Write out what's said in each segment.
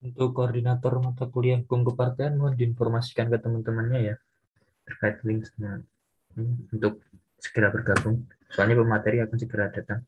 Untuk koordinator mata kuliah hukum kepartean, mohon diinformasikan ke teman-temannya ya terkait link hmm, untuk segera bergabung. Soalnya pemateri akan segera datang.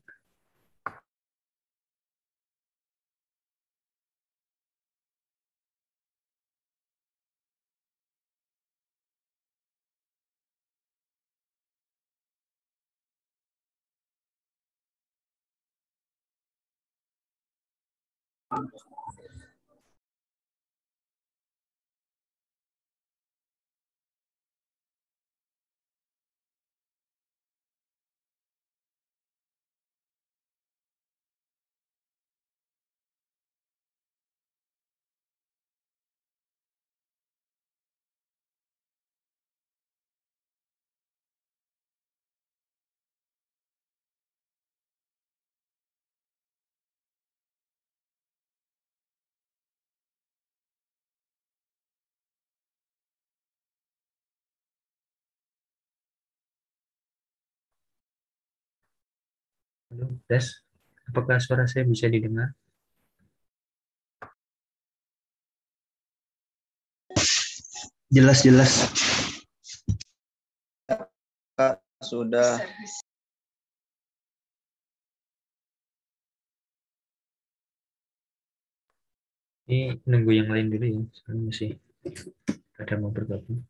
tes apakah suara saya bisa didengar jelas jelas sudah ini nunggu yang lain dulu ya sekarang masih ada mau bergabung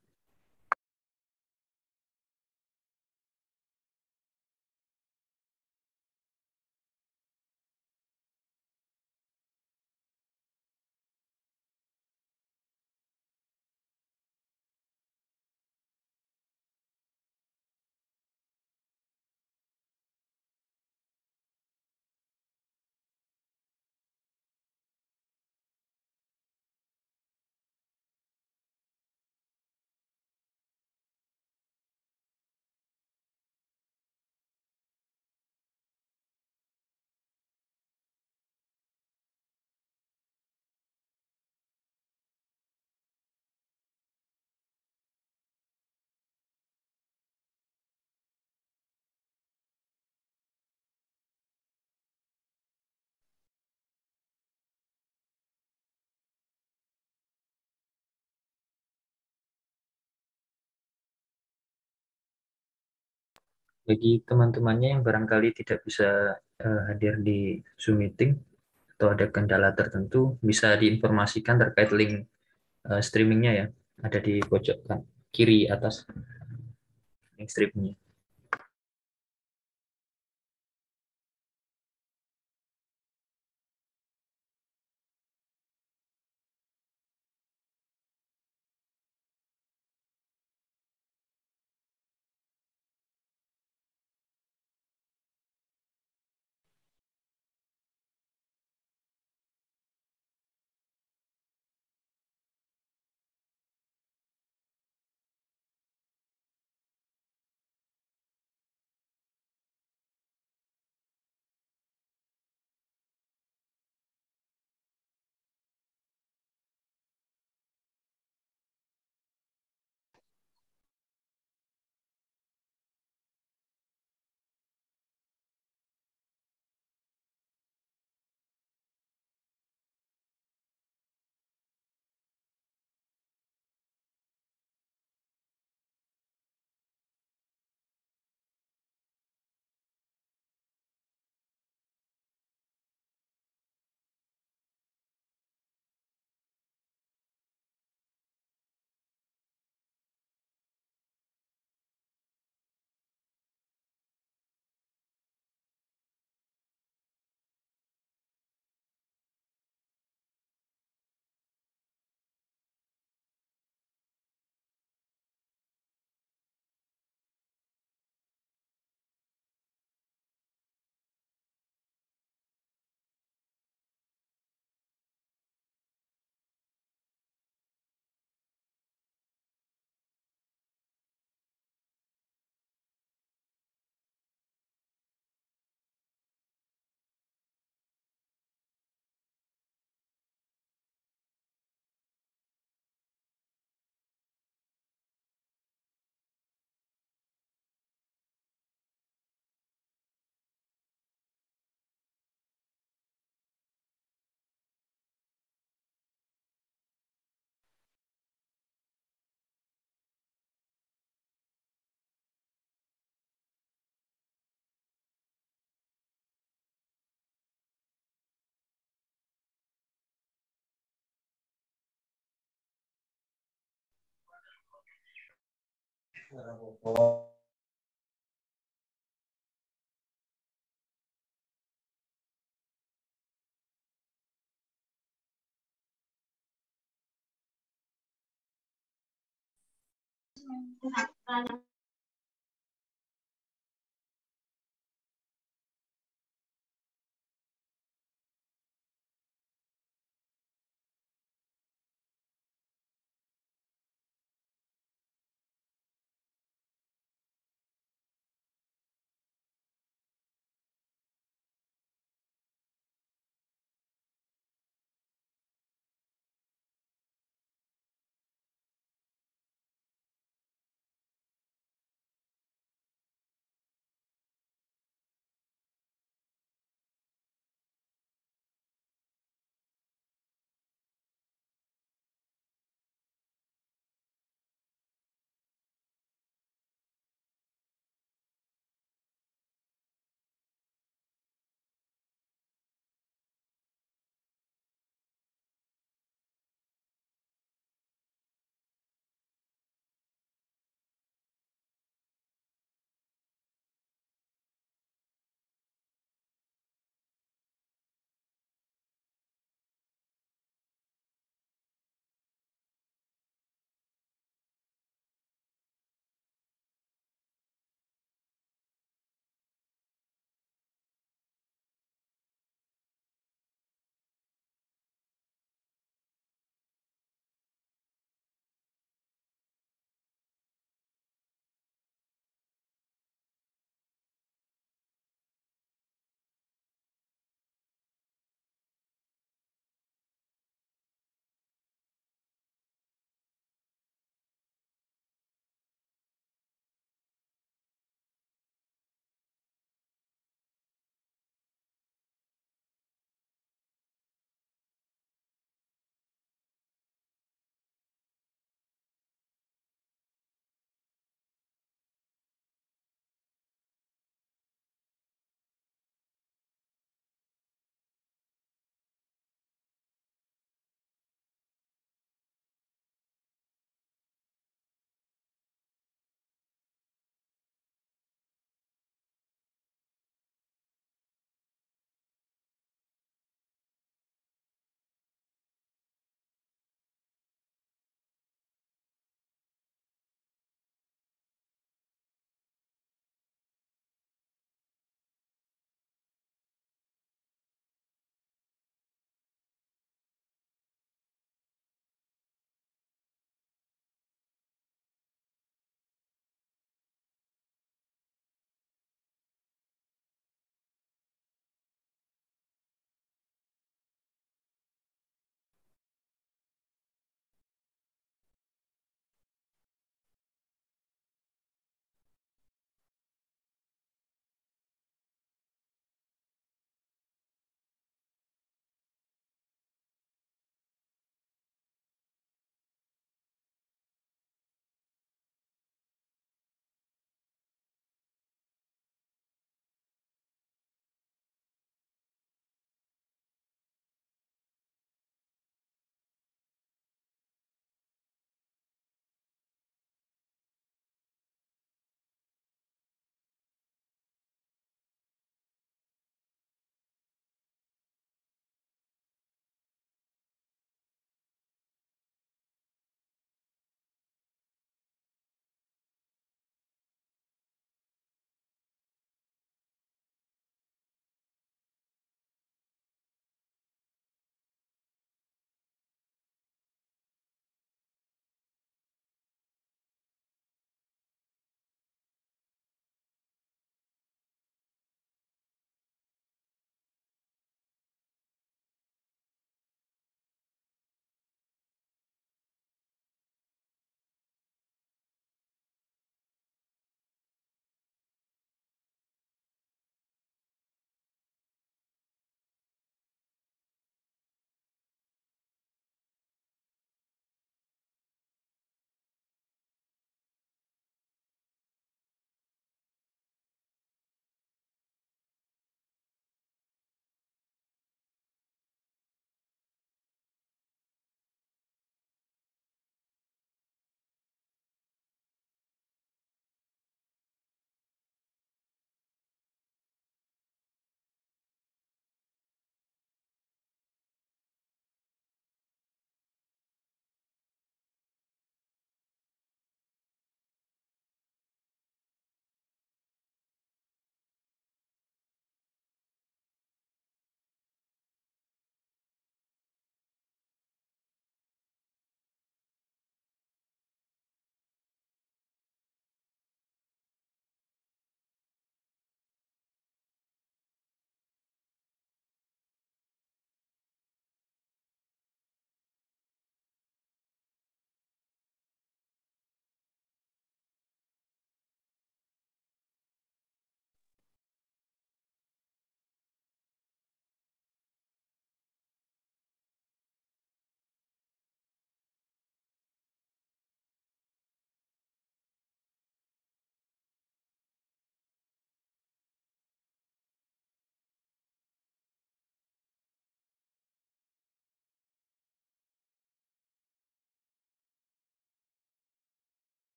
bagi teman-temannya yang barangkali tidak bisa uh, hadir di Zoom meeting atau ada kendala tertentu, bisa diinformasikan terkait link uh, streamingnya ya, ada di pojok kan, kiri atas link streamingnya. Gracias.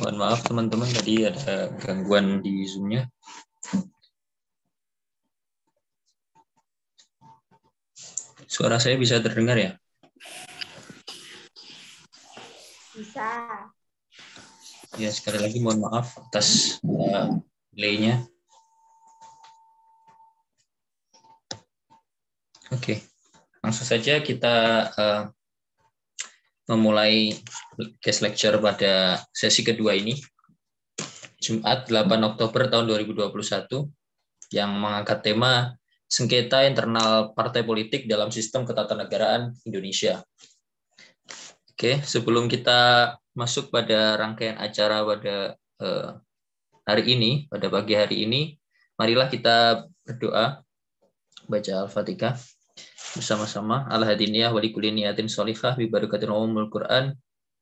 Mohon maaf teman-teman tadi ada gangguan di zoomnya Suara saya bisa terdengar ya? Bisa. Ya, sekali lagi mohon maaf atas uh, Oke, okay. langsung saja kita uh, memulai guest lecture pada sesi kedua ini, Jumat 8 Oktober tahun 2021, yang mengangkat tema Sengketa Internal Partai Politik dalam Sistem Ketatanegaraan Indonesia. Oke, sebelum kita masuk pada rangkaian acara pada eh, hari ini, pada pagi hari ini, marilah kita berdoa, baca Al-Fatihah bersama-sama al hadiniyah wa likulli niyatin sholihah bi barakatil umul Quran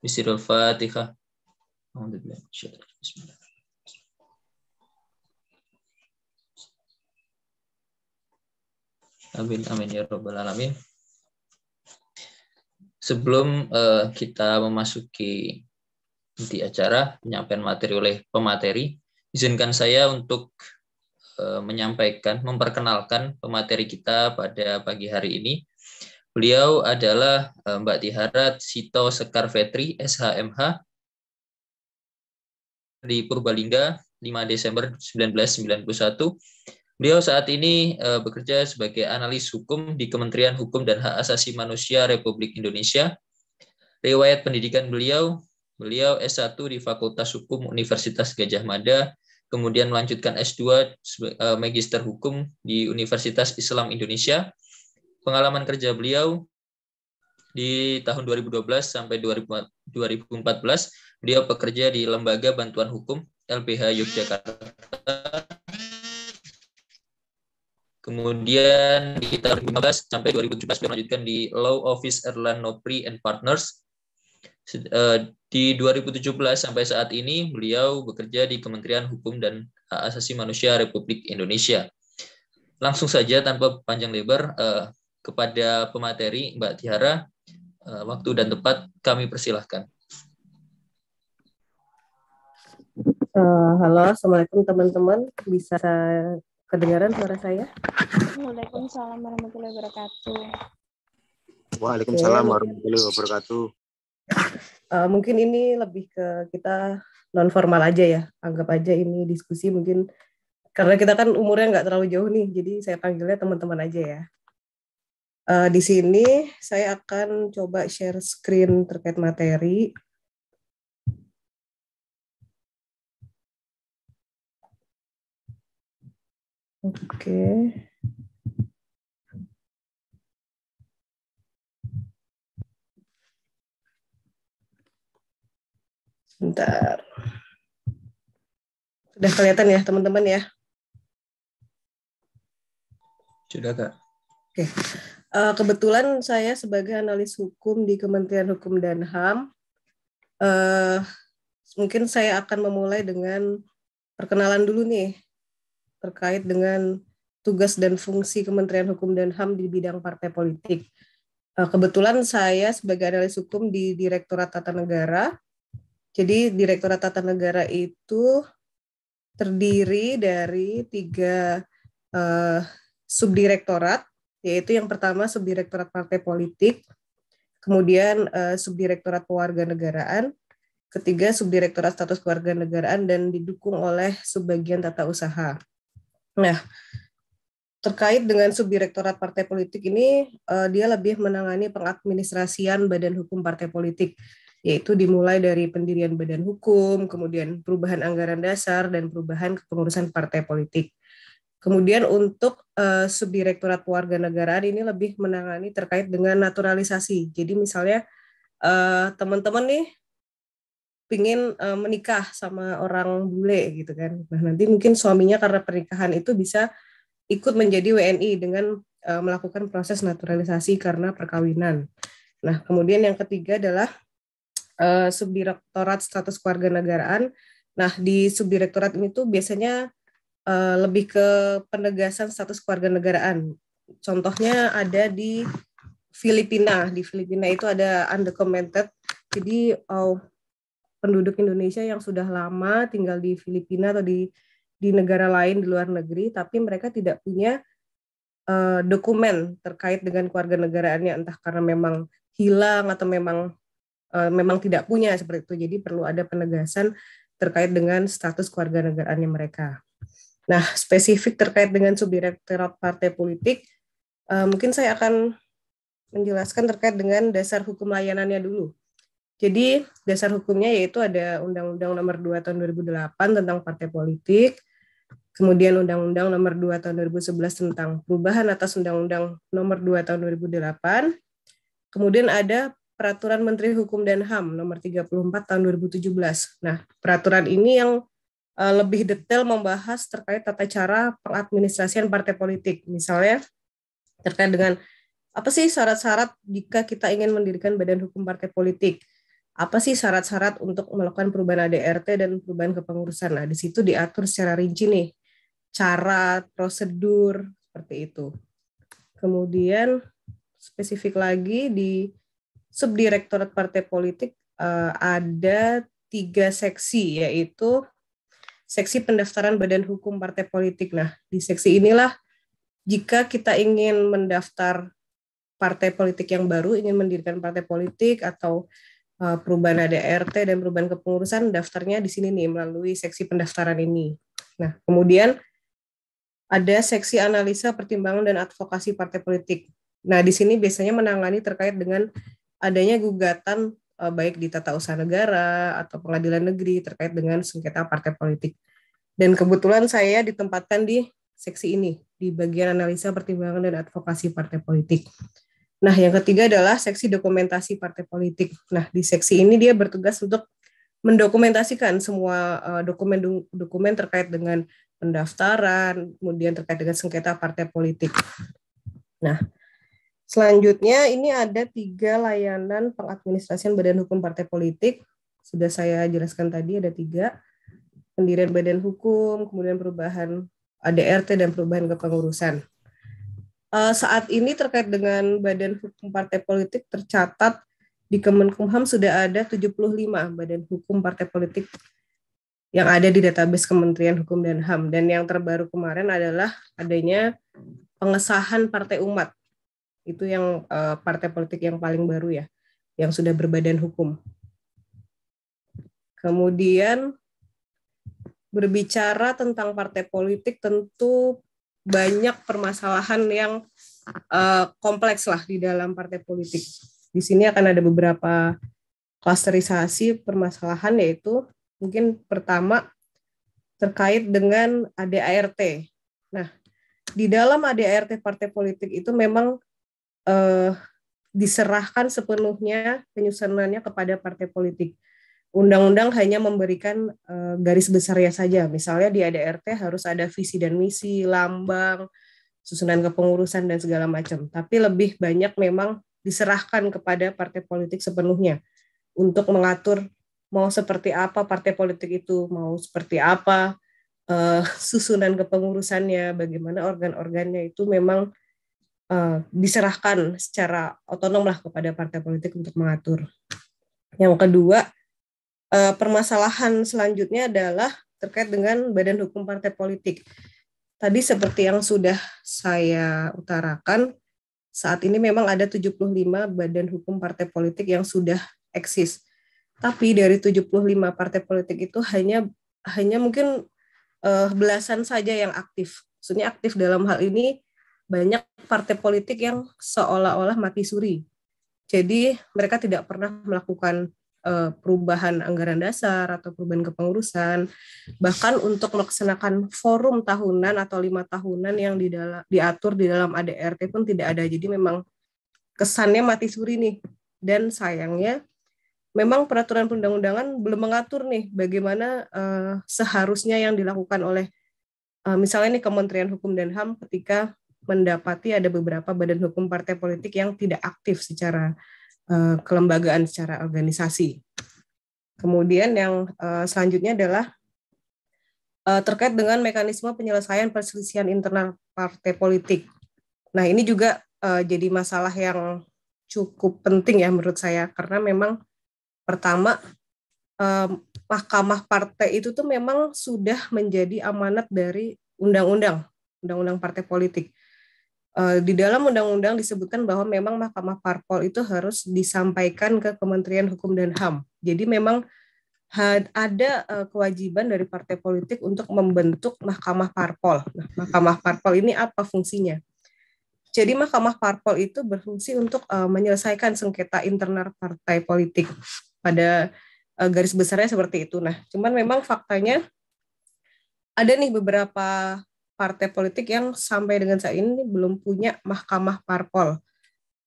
bisirul Fatihah. Alhamdulillah. Amin amin ya rabbal alamin. Sebelum uh, kita memasuki inti acara penyampaian materi oleh pemateri, izinkan saya untuk Eh, menyampaikan, memperkenalkan pemateri kita pada pagi hari ini. Beliau adalah eh, Mbak Tiharat Sito Sekar Vetri, SHMH, di Purbalingga, 5 Desember 1991. Beliau saat ini eh, bekerja sebagai analis hukum di Kementerian Hukum dan Hak Asasi Manusia Republik Indonesia. Riwayat pendidikan beliau, beliau S1 di Fakultas Hukum Universitas Gajah Mada kemudian melanjutkan S2 eh, Magister Hukum di Universitas Islam Indonesia. Pengalaman kerja beliau di tahun 2012 sampai 2014 beliau bekerja di Lembaga Bantuan Hukum LPH Yogyakarta. Kemudian di tahun 2015 sampai 2017 dilanjutkan di Law Office Erlan Nopri and Partners Eh, di 2017 sampai saat ini, beliau bekerja di Kementerian Hukum dan Hak Asasi Manusia Republik Indonesia. Langsung saja tanpa panjang lebar eh, kepada pemateri Mbak Tiara, eh, waktu dan tempat kami persilahkan. Eh, halo, assalamualaikum teman-teman. Bisa kedengaran suara saya? Waalaikumsalam warahmatullahi wabarakatuh. Waalaikumsalam warahmatullahi wabarakatuh uh, mungkin ini lebih ke kita non formal aja ya anggap aja ini diskusi mungkin karena kita kan umurnya nggak terlalu jauh nih jadi saya panggilnya teman-teman aja ya uh, di sini saya akan coba share screen terkait materi oke okay. Bentar. Sudah kelihatan ya teman-teman ya? Sudah kak. Oke. Eh, kebetulan saya sebagai analis hukum di Kementerian Hukum dan Ham. Eh, mungkin saya akan memulai dengan perkenalan dulu nih terkait dengan tugas dan fungsi Kementerian Hukum dan HAM di bidang partai politik. Eh, kebetulan saya sebagai analis hukum di Direktorat Tata Negara, jadi Direktorat Tata Negara itu terdiri dari tiga uh, subdirektorat, yaitu yang pertama subdirektorat partai politik, kemudian uh, subdirektorat negaraan, ketiga subdirektorat status negaraan dan didukung oleh sebagian tata usaha. Nah, terkait dengan subdirektorat partai politik ini uh, dia lebih menangani pengadministrasian badan hukum partai politik yaitu dimulai dari pendirian badan hukum, kemudian perubahan anggaran dasar, dan perubahan kepengurusan partai politik. Kemudian untuk uh, Subdirektorat negara ini lebih menangani terkait dengan naturalisasi. Jadi misalnya teman eh, teman-teman nih pingin uh, menikah sama orang bule gitu kan. Nah nanti mungkin suaminya karena pernikahan itu bisa ikut menjadi WNI dengan uh, melakukan proses naturalisasi karena perkawinan. Nah kemudian yang ketiga adalah Eh, subdirektorat Status Keluarga Negaraan. Nah, di subdirektorat ini tuh biasanya eh, lebih ke penegasan status keluarga negaraan. Contohnya ada di Filipina. Di Filipina itu ada undocumented. Jadi oh, penduduk Indonesia yang sudah lama tinggal di Filipina atau di di negara lain di luar negeri, tapi mereka tidak punya eh, dokumen terkait dengan keluarga negaraannya, entah karena memang hilang atau memang Eh, memang tidak punya seperti itu. Jadi perlu ada penegasan terkait dengan status keluarga negaraannya mereka. Nah, spesifik terkait dengan subdirektorat partai politik, eh, mungkin saya akan menjelaskan terkait dengan dasar hukum layanannya dulu. Jadi dasar hukumnya yaitu ada Undang-Undang Nomor 2 Tahun 2008 tentang partai politik, kemudian Undang-Undang Nomor 2 Tahun 2011 tentang perubahan atas Undang-Undang Nomor 2 Tahun 2008, kemudian ada Peraturan Menteri Hukum dan HAM nomor 34 tahun 2017. Nah, peraturan ini yang eh, lebih detail membahas terkait tata cara peradministrasian partai politik. Misalnya terkait dengan apa sih syarat-syarat jika kita ingin mendirikan badan hukum partai politik? Apa sih syarat-syarat untuk melakukan perubahan ADRT dan perubahan kepengurusan? Nah, di situ diatur secara rinci nih cara, prosedur seperti itu. Kemudian spesifik lagi di Subdirektorat Partai Politik uh, ada tiga seksi yaitu seksi pendaftaran badan hukum partai politik. Nah, di seksi inilah jika kita ingin mendaftar partai politik yang baru, ingin mendirikan partai politik atau uh, perubahan ADRT dan perubahan kepengurusan, daftarnya di sini nih melalui seksi pendaftaran ini. Nah, kemudian ada seksi analisa pertimbangan dan advokasi partai politik. Nah, di sini biasanya menangani terkait dengan adanya gugatan eh, baik di tata usaha negara atau pengadilan negeri terkait dengan sengketa partai politik. Dan kebetulan saya ditempatkan di seksi ini, di bagian analisa pertimbangan dan advokasi partai politik. Nah, yang ketiga adalah seksi dokumentasi partai politik. Nah, di seksi ini dia bertugas untuk mendokumentasikan semua eh, dokumen dokumen terkait dengan pendaftaran, kemudian terkait dengan sengketa partai politik. Nah, Selanjutnya ini ada tiga layanan pengadministrasian badan hukum partai politik. Sudah saya jelaskan tadi ada tiga. Pendirian badan hukum, kemudian perubahan ADRT, dan perubahan kepengurusan. Eh, saat ini terkait dengan badan hukum partai politik tercatat di Kemenkumham sudah ada 75 badan hukum partai politik yang ada di database Kementerian Hukum dan HAM. Dan yang terbaru kemarin adalah adanya pengesahan partai umat itu yang uh, partai politik yang paling baru ya, yang sudah berbadan hukum. Kemudian berbicara tentang partai politik tentu banyak permasalahan yang uh, kompleks lah di dalam partai politik. Di sini akan ada beberapa klasterisasi permasalahan yaitu mungkin pertama terkait dengan ADART. Nah, di dalam ADART partai politik itu memang eh, diserahkan sepenuhnya penyusunannya kepada partai politik. Undang-undang hanya memberikan eh, garis besarnya saja. Misalnya di ADRT harus ada visi dan misi, lambang, susunan kepengurusan dan segala macam. Tapi lebih banyak memang diserahkan kepada partai politik sepenuhnya untuk mengatur mau seperti apa partai politik itu, mau seperti apa eh, susunan kepengurusannya, bagaimana organ-organnya itu memang Eh, diserahkan secara otonom lah kepada partai politik untuk mengatur. Yang kedua, eh, permasalahan selanjutnya adalah terkait dengan badan hukum partai politik. Tadi seperti yang sudah saya utarakan, saat ini memang ada 75 badan hukum partai politik yang sudah eksis. Tapi dari 75 partai politik itu hanya hanya mungkin eh, belasan saja yang aktif. Maksudnya aktif dalam hal ini banyak partai politik yang seolah-olah mati suri. Jadi mereka tidak pernah melakukan uh, perubahan anggaran dasar atau perubahan kepengurusan, bahkan untuk melaksanakan forum tahunan atau lima tahunan yang diatur di dalam ADRT pun tidak ada. Jadi memang kesannya mati suri nih. Dan sayangnya memang peraturan perundang-undangan belum mengatur nih bagaimana uh, seharusnya yang dilakukan oleh eh, misalnya ini Kementerian Hukum dan HAM ketika mendapati ada beberapa badan hukum partai politik yang tidak aktif secara uh, kelembagaan, secara organisasi. Kemudian yang uh, selanjutnya adalah uh, terkait dengan mekanisme penyelesaian perselisihan internal partai politik. Nah ini juga uh, jadi masalah yang cukup penting ya menurut saya karena memang pertama eh, mahkamah partai itu tuh memang sudah menjadi amanat dari undang-undang undang-undang partai politik Eh, di dalam undang-undang disebutkan bahwa memang Mahkamah Parpol itu harus disampaikan ke Kementerian Hukum dan HAM. Jadi memang ada eh, kewajiban dari partai politik untuk membentuk Mahkamah Parpol. Nah, Mahkamah Parpol ini apa fungsinya? Jadi Mahkamah Parpol itu berfungsi untuk eh, menyelesaikan sengketa internal partai politik. Pada garis besarnya seperti itu. Nah, cuman memang faktanya ada nih beberapa partai politik yang sampai dengan saat ini belum punya mahkamah parpol.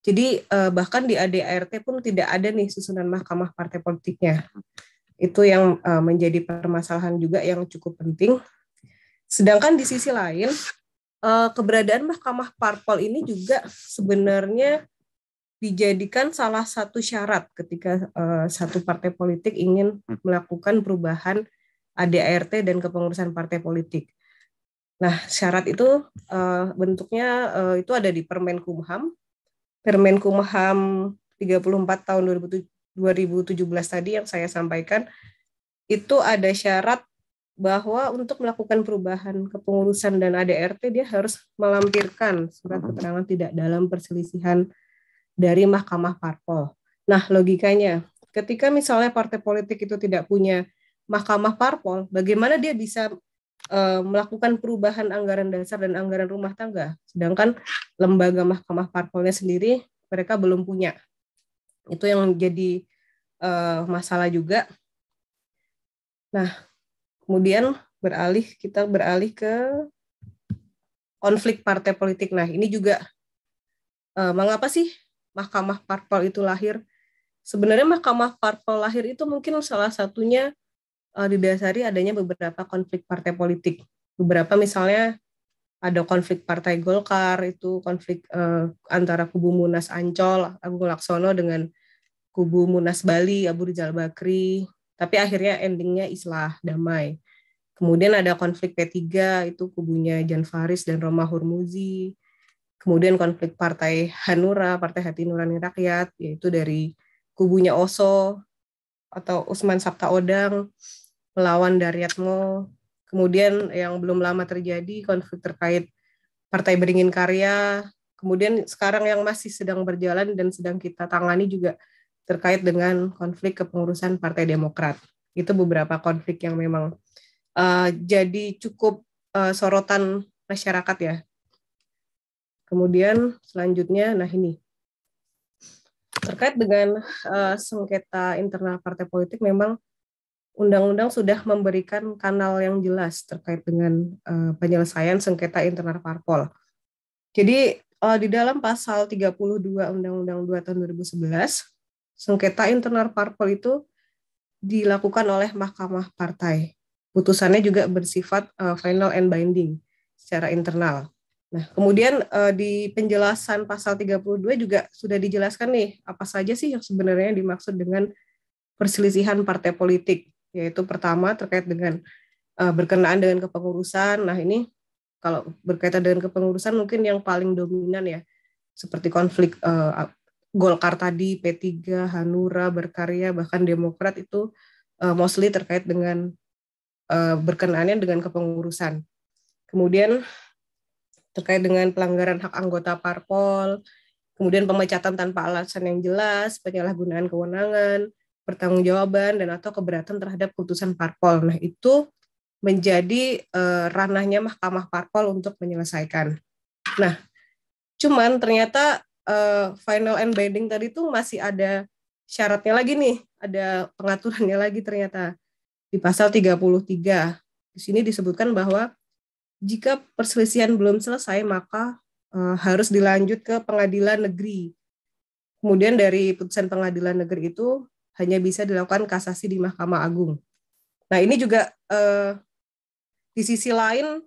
Jadi eh, bahkan di ADART pun tidak ada nih susunan mahkamah partai politiknya. Itu yang eh, menjadi permasalahan juga yang cukup penting. Sedangkan di sisi lain, eh, keberadaan mahkamah parpol ini juga sebenarnya dijadikan salah satu syarat ketika satu partai politik ingin melakukan perubahan ADART dan kepengurusan partai politik. Nah, syarat itu uh, bentuknya uh, itu ada di Permen Kumham. Permen Kumham 34 tahun 2017 tadi yang saya sampaikan itu ada syarat bahwa untuk melakukan perubahan kepengurusan dan ADRT dia harus melampirkan surat hmm. keterangan tidak dalam perselisihan dari Mahkamah Parpol. Nah, logikanya ketika misalnya partai politik itu tidak punya Mahkamah Parpol, bagaimana dia bisa uh, melakukan perubahan anggaran dasar dan anggaran rumah tangga, sedangkan lembaga Mahkamah Parpolnya sendiri mereka belum punya. Itu yang jadi uh, masalah juga. Nah, kemudian beralih kita beralih ke konflik partai politik. Nah, ini juga uh, mengapa sih Mahkamah Parpol itu lahir? Sebenarnya Mahkamah Parpol lahir itu mungkin salah satunya uh, didasari adanya beberapa konflik partai politik. Beberapa misalnya ada konflik partai Golkar itu konflik uh, antara kubu Munas Ancol Agung Laksono dengan kubu Munas Bali Abu Rizal Bakri tapi akhirnya endingnya islah damai kemudian ada konflik P3 itu kubunya Jan Faris dan Roma Hurmuzi kemudian konflik partai Hanura Partai Hati Nurani Rakyat yaitu dari kubunya Oso atau Usman Sabta Odang melawan Daryatmo. Kemudian yang belum lama terjadi konflik terkait Partai Beringin Karya. Kemudian sekarang yang masih sedang berjalan dan sedang kita tangani juga terkait dengan konflik kepengurusan Partai Demokrat. Itu beberapa konflik yang memang uh, jadi cukup uh, sorotan masyarakat ya. Kemudian selanjutnya, nah ini terkait dengan uh, sengketa internal partai politik memang undang-undang sudah memberikan kanal yang jelas terkait dengan uh, penyelesaian sengketa internal parpol. Jadi uh, di dalam pasal 32 Undang-Undang 2 tahun 2011, sengketa internal parpol itu dilakukan oleh Mahkamah Partai. Putusannya juga bersifat uh, final and binding secara internal. Nah, kemudian di penjelasan pasal 32 juga sudah dijelaskan nih apa saja sih yang sebenarnya dimaksud dengan perselisihan partai politik yaitu pertama terkait dengan uh, berkenaan dengan kepengurusan. Nah, ini kalau berkaitan dengan kepengurusan mungkin yang paling dominan ya seperti konflik uh, Golkar tadi, P3, Hanura, Berkarya, bahkan Demokrat itu uh, mostly terkait dengan uh, berkenaannya dengan kepengurusan. Kemudian terkait dengan pelanggaran hak anggota parpol, kemudian pemecatan tanpa alasan yang jelas, penyalahgunaan kewenangan, pertanggungjawaban dan atau keberatan terhadap putusan parpol. Nah, itu menjadi uh, ranahnya Mahkamah Parpol untuk menyelesaikan. Nah, cuman ternyata uh, final and binding tadi itu masih ada syaratnya lagi nih, ada pengaturannya lagi ternyata di pasal 33. Di sini disebutkan bahwa jika perselisihan belum selesai maka uh, harus dilanjut ke pengadilan negeri. Kemudian dari putusan pengadilan negeri itu hanya bisa dilakukan kasasi di Mahkamah Agung. Nah, ini juga eh, di sisi lain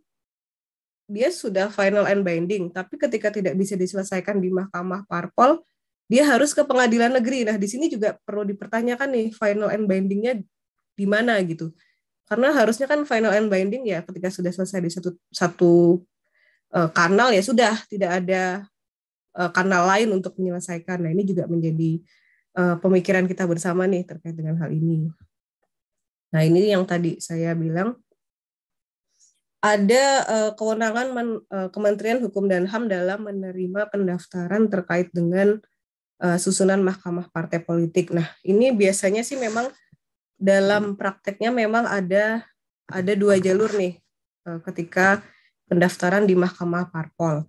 dia sudah final and binding, tapi ketika tidak bisa diselesaikan di Mahkamah Parpol, dia harus ke pengadilan negeri. Nah, di sini juga perlu dipertanyakan nih final and bindingnya di mana gitu. Karena harusnya kan final and binding ya ketika sudah selesai di satu satu uh, kanal ya sudah tidak ada uh, kanal lain untuk menyelesaikan. Nah, ini juga menjadi uh, pemikiran kita bersama nih terkait dengan hal ini. Nah, ini yang tadi saya bilang ada uh, kewenangan men, uh, Kementerian Hukum dan HAM dalam menerima pendaftaran terkait dengan uh, susunan Mahkamah Partai Politik. Nah, ini biasanya sih memang dalam prakteknya memang ada ada dua jalur nih uh, ketika pendaftaran di Mahkamah Parpol.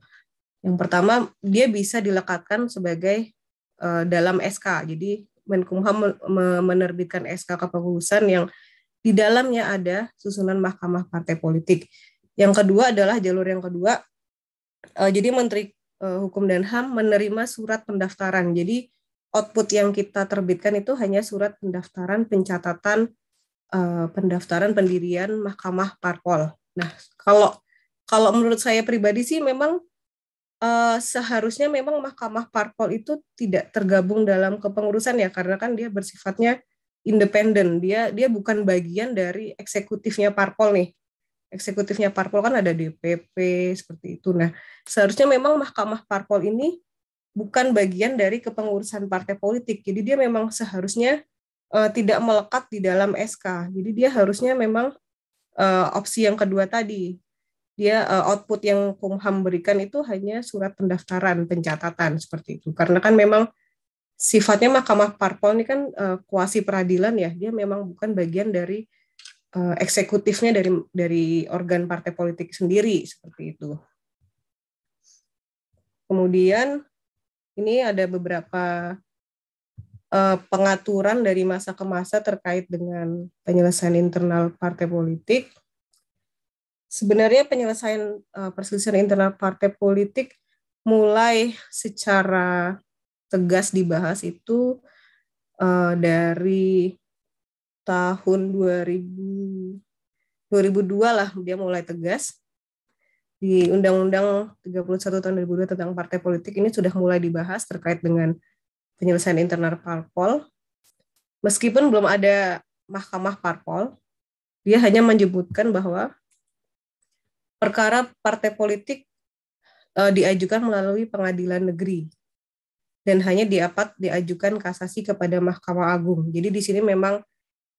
Yang pertama, dia bisa dilekatkan sebagai Eh, dalam SK. Jadi Menkumham menerbitkan SK kepengurusan yang di dalamnya ada susunan mahkamah partai politik. Yang kedua adalah jalur yang kedua. Eh, jadi Menteri eh, Hukum dan HAM menerima surat pendaftaran. Jadi output yang kita terbitkan itu hanya surat pendaftaran pencatatan pendaftaran pendirian mahkamah parpol. Nah, kalau kalau menurut saya pribadi sih memang uh, seharusnya memang Mahkamah Parpol itu tidak tergabung dalam kepengurusan ya karena kan dia bersifatnya independen. Dia dia bukan bagian dari eksekutifnya Parpol nih. Eksekutifnya Parpol kan ada DPP seperti itu. Nah, seharusnya memang Mahkamah Parpol ini bukan bagian dari kepengurusan partai politik. Jadi dia memang seharusnya uh, tidak melekat di dalam SK. Jadi dia harusnya memang uh, opsi yang kedua tadi dia uh, output yang Kumham berikan itu hanya surat pendaftaran pencatatan seperti itu karena kan memang sifatnya Mahkamah Parpol ini kan uh, kuasi peradilan ya dia memang bukan bagian dari uh, eksekutifnya dari dari organ partai politik sendiri seperti itu kemudian ini ada beberapa uh, pengaturan dari masa ke masa terkait dengan penyelesaian internal partai politik sebenarnya penyelesaian uh, perselisihan internal partai politik mulai secara tegas dibahas itu uh, dari tahun 2000 2002 lah dia mulai tegas di Undang-Undang 31 tahun 2002 tentang partai politik ini sudah mulai dibahas terkait dengan penyelesaian internal parpol. Meskipun belum ada mahkamah parpol, dia hanya menyebutkan bahwa perkara partai politik uh, diajukan melalui pengadilan negeri dan hanya dapat diajukan kasasi kepada Mahkamah Agung. Jadi di sini memang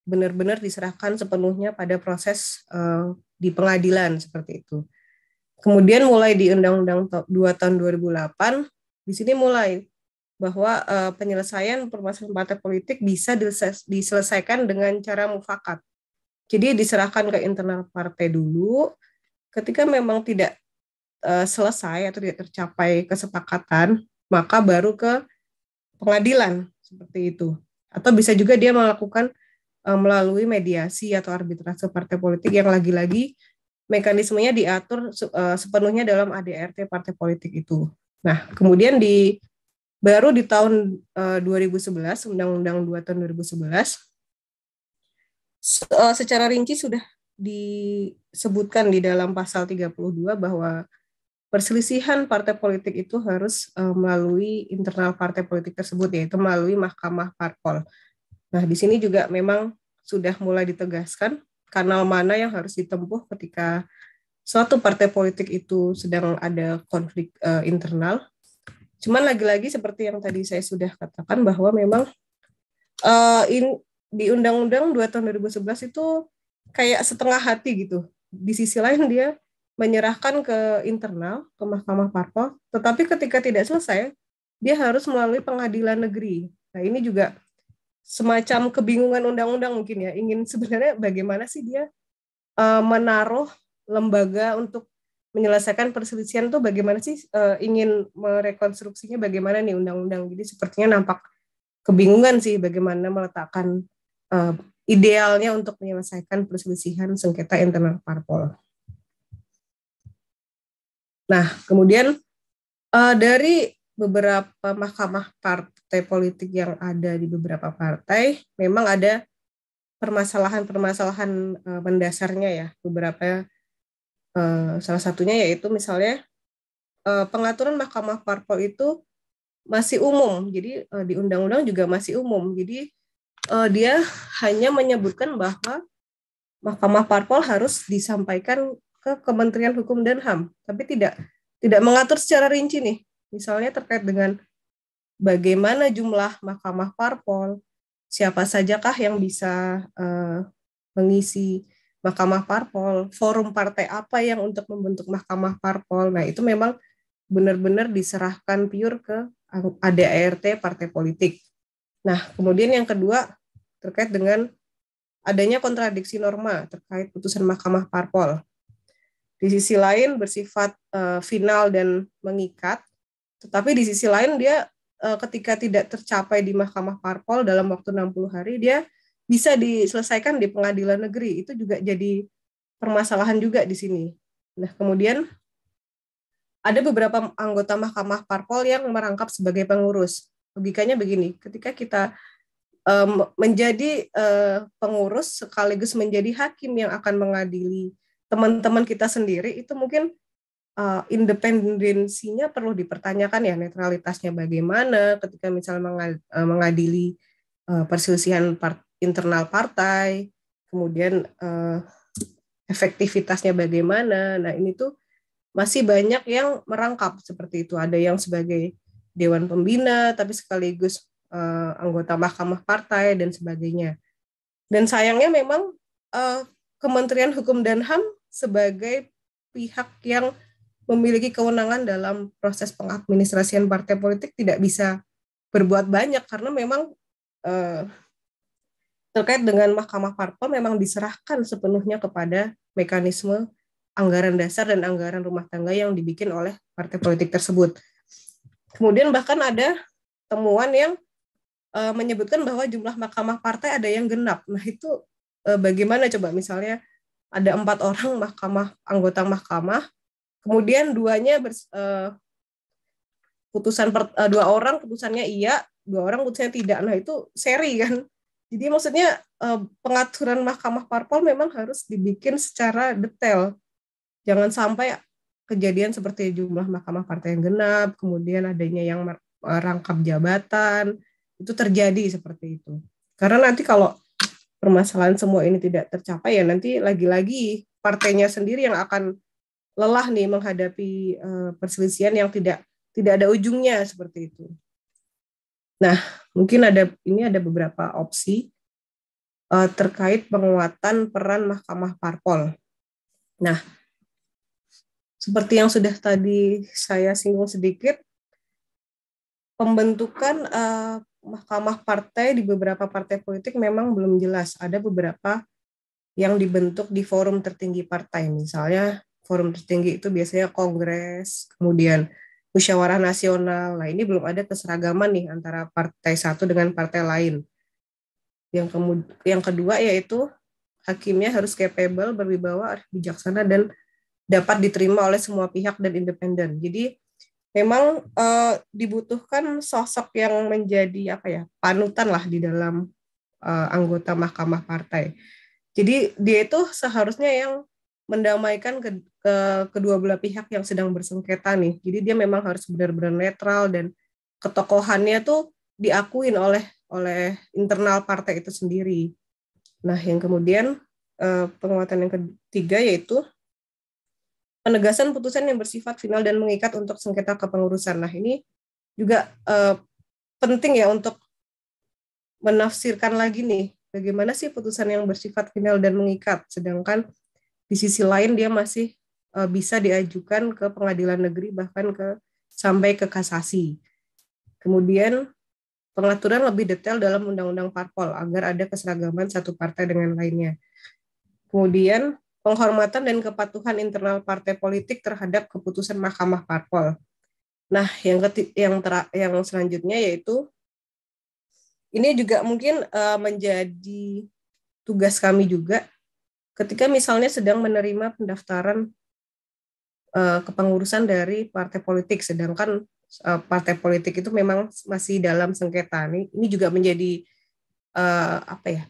benar-benar diserahkan sepenuhnya pada proses uh, di pengadilan seperti itu. Kemudian mulai di Undang-Undang 2 tahun 2008, di sini mulai bahwa uh, penyelesaian permasalahan partai politik bisa diselesaikan dengan cara mufakat. Jadi diserahkan ke internal partai dulu, ketika memang tidak uh, selesai atau tidak tercapai kesepakatan, maka baru ke pengadilan seperti itu. Atau bisa juga dia melakukan uh, melalui mediasi atau arbitrase partai politik yang lagi-lagi mekanismenya diatur uh, sepenuhnya dalam ADRT partai politik itu. Nah, kemudian di baru di tahun uh, 2011 Undang-Undang 2 tahun 2011 secara rinci sudah disebutkan di dalam pasal 32 bahwa perselisihan partai politik itu harus uh, melalui internal partai politik tersebut yaitu melalui mahkamah parpol. Nah, di sini juga memang sudah mulai ditegaskan kanal mana yang harus ditempuh ketika suatu partai politik itu sedang ada konflik uh, internal. Cuman lagi-lagi seperti yang tadi saya sudah katakan bahwa memang uh, in, di Undang-Undang 2 tahun 2011 itu kayak setengah hati gitu. Di sisi lain dia menyerahkan ke internal, ke Mahkamah Parpol, tetapi ketika tidak selesai, dia harus melalui pengadilan negeri. Nah, ini juga semacam kebingungan undang-undang mungkin ya, ingin sebenarnya bagaimana sih dia uh, menaruh lembaga untuk menyelesaikan perselisihan itu? bagaimana sih uh, ingin merekonstruksinya bagaimana nih undang-undang. Jadi sepertinya nampak kebingungan sih bagaimana meletakkan uh, idealnya untuk menyelesaikan perselisihan sengketa internal parpol. Nah, kemudian uh, dari beberapa mahkamah partai politik yang ada di beberapa partai, memang ada permasalahan-permasalahan uh, mendasarnya ya, beberapa uh, salah satunya yaitu misalnya uh, pengaturan mahkamah parpol itu masih umum, jadi uh, di undang-undang juga masih umum, jadi uh, dia hanya menyebutkan bahwa Mahkamah Parpol harus disampaikan ke Kementerian Hukum dan HAM, tapi tidak tidak mengatur secara rinci nih. Misalnya terkait dengan bagaimana jumlah Mahkamah Parpol, siapa sajakah yang bisa uh, mengisi Mahkamah Parpol, forum partai apa yang untuk membentuk Mahkamah Parpol. Nah, itu memang benar-benar diserahkan pure ke ADART partai politik. Nah, kemudian yang kedua terkait dengan adanya kontradiksi norma terkait putusan Mahkamah Parpol. Di sisi lain bersifat uh, final dan mengikat, tetapi di sisi lain dia uh, ketika tidak tercapai di Mahkamah Parpol dalam waktu 60 hari dia bisa diselesaikan di pengadilan negeri. Itu juga jadi permasalahan juga di sini. Nah, kemudian ada beberapa anggota Mahkamah Parpol yang merangkap sebagai pengurus. Logikanya begini, ketika kita um, menjadi uh, pengurus sekaligus menjadi hakim yang akan mengadili teman-teman kita sendiri itu mungkin uh, independensinya perlu dipertanyakan ya netralitasnya bagaimana ketika misalnya eh, mengadili uh, perselisihan part, internal partai kemudian uh, efektivitasnya bagaimana nah ini tuh masih banyak yang merangkap seperti itu ada yang sebagai dewan pembina tapi sekaligus uh, anggota mahkamah partai dan sebagainya. Dan sayangnya memang uh, Kementerian Hukum dan HAM sebagai pihak yang memiliki kewenangan dalam proses pengadministrasian partai politik tidak bisa berbuat banyak karena memang eh, terkait dengan Mahkamah Parpol memang diserahkan sepenuhnya kepada mekanisme anggaran dasar dan anggaran rumah tangga yang dibikin oleh partai politik tersebut. Kemudian bahkan ada temuan yang Eh, menyebutkan bahwa jumlah mahkamah partai ada yang genap. Nah itu eh, bagaimana coba misalnya ada empat orang mahkamah anggota mahkamah, kemudian duanya eh, putusan dua orang putusannya iya, dua orang putusannya tidak. Nah itu seri kan. Jadi maksudnya pengaturan mahkamah parpol memang harus dibikin secara detail. Jangan sampai kejadian seperti jumlah mahkamah partai yang genap, kemudian adanya yang rangkap jabatan, itu terjadi seperti itu. Karena nanti kalau permasalahan semua ini tidak tercapai ya nanti lagi-lagi partainya sendiri yang akan lelah nih menghadapi eh, perselisihan yang tidak tidak ada ujungnya seperti itu. Nah, mungkin ada ini ada beberapa opsi uh, terkait penguatan peran Mahkamah Parpol. Nah, seperti yang sudah tadi saya singgung sedikit, pembentukan uh, mahkamah partai di beberapa partai politik memang belum jelas. Ada beberapa yang dibentuk di forum tertinggi partai, misalnya forum tertinggi itu biasanya kongres, kemudian musyawarah nasional. Nah, ini belum ada keseragaman nih antara partai satu dengan partai lain. Yang kemud- yang kedua yaitu hakimnya harus capable, berwibawa, bijaksana dan dapat diterima oleh semua pihak dan independen. Jadi memang uh, dibutuhkan sosok yang menjadi apa ya panutan lah di dalam uh, anggota Mahkamah Partai. Jadi dia itu seharusnya yang mendamaikan ke, ke kedua belah pihak yang sedang bersengketa nih. Jadi dia memang harus benar-benar netral dan ketokohannya tuh diakuin oleh oleh internal partai itu sendiri. Nah, yang kemudian eh, penguatan yang ketiga yaitu penegasan putusan yang bersifat final dan mengikat untuk sengketa kepengurusan. Nah, ini juga eh, penting ya untuk menafsirkan lagi nih bagaimana sih putusan yang bersifat final dan mengikat sedangkan di sisi lain dia masih eh, bisa diajukan ke pengadilan negeri bahkan ke sampai ke kasasi. Kemudian pengaturan lebih detail dalam undang-undang parpol agar ada keseragaman satu partai dengan lainnya. Kemudian penghormatan dan kepatuhan internal partai politik terhadap keputusan Mahkamah Parpol. Nah, yang yang ter yang selanjutnya yaitu ini juga mungkin uh, menjadi tugas kami juga ketika misalnya sedang menerima pendaftaran uh, kepengurusan dari partai politik sedangkan uh, partai politik itu memang masih dalam sengketa ini, ini juga menjadi uh, apa ya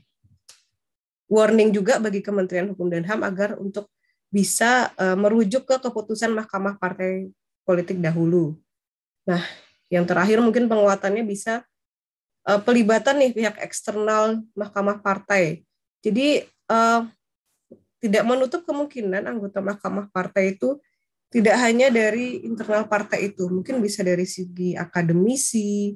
warning juga bagi Kementerian Hukum dan HAM agar untuk bisa uh, merujuk ke keputusan Mahkamah Partai Politik dahulu. Nah, yang terakhir mungkin penguatannya bisa uh, pelibatan nih pihak eksternal Mahkamah Partai. Jadi uh, tidak menutup kemungkinan anggota Mahkamah Partai itu tidak hanya dari internal partai itu, mungkin bisa dari segi akademisi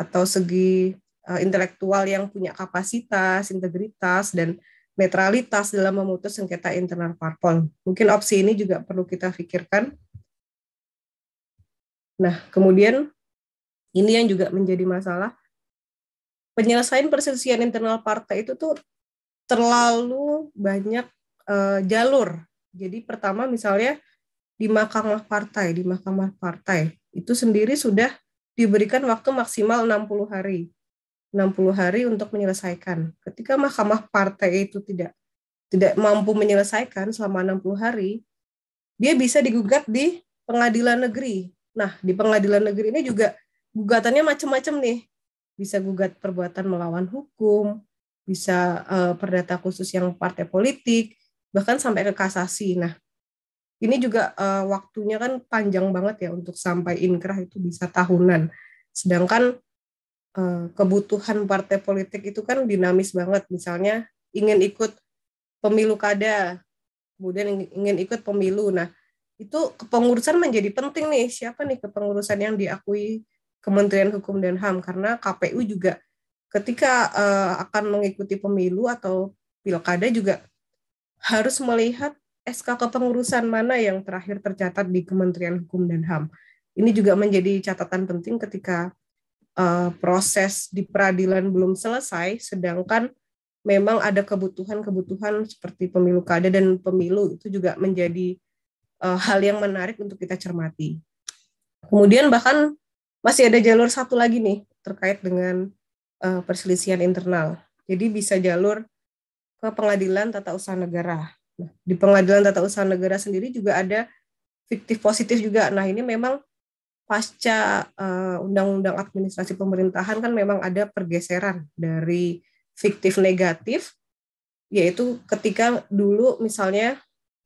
atau segi uh, intelektual yang punya kapasitas, integritas, dan netralitas dalam memutus sengketa internal parpol. Mungkin opsi ini juga perlu kita pikirkan. Nah, kemudian ini yang juga menjadi masalah. Penyelesaian perselisihan internal partai itu tuh terlalu banyak uh, jalur. Jadi pertama misalnya di mahkamah partai, di mahkamah partai itu sendiri sudah diberikan waktu maksimal 60 hari 60 hari untuk menyelesaikan. Ketika Mahkamah Partai itu tidak tidak mampu menyelesaikan selama 60 hari, dia bisa digugat di pengadilan negeri. Nah, di pengadilan negeri ini juga gugatannya macam-macam nih. Bisa gugat perbuatan melawan hukum, bisa uh, perdata khusus yang partai politik, bahkan sampai ke kasasi. Nah, ini juga uh, waktunya kan panjang banget ya untuk sampai inkrah itu bisa tahunan. Sedangkan Eh, kebutuhan partai politik itu kan dinamis banget. Misalnya ingin ikut pemilu kada, kemudian ingin ikut pemilu. Nah, itu kepengurusan menjadi penting nih. Siapa nih kepengurusan yang diakui Kementerian Hukum dan HAM? Karena KPU juga ketika eh, akan mengikuti pemilu atau pilkada juga harus melihat SK kepengurusan mana yang terakhir tercatat di Kementerian Hukum dan HAM. Ini juga menjadi catatan penting ketika uh, proses di peradilan belum selesai, sedangkan memang ada kebutuhan-kebutuhan seperti pemilu kada dan pemilu itu juga menjadi uh, hal yang menarik untuk kita cermati. Kemudian bahkan masih ada jalur satu lagi nih terkait dengan uh, perselisihan internal. Jadi bisa jalur ke pengadilan tata usaha negara. Nah, di pengadilan tata usaha negara sendiri juga ada fiktif positif juga. Nah ini memang pasca eh, Undang-Undang uh, Administrasi Pemerintahan kan memang ada pergeseran dari fiktif negatif, yaitu ketika dulu misalnya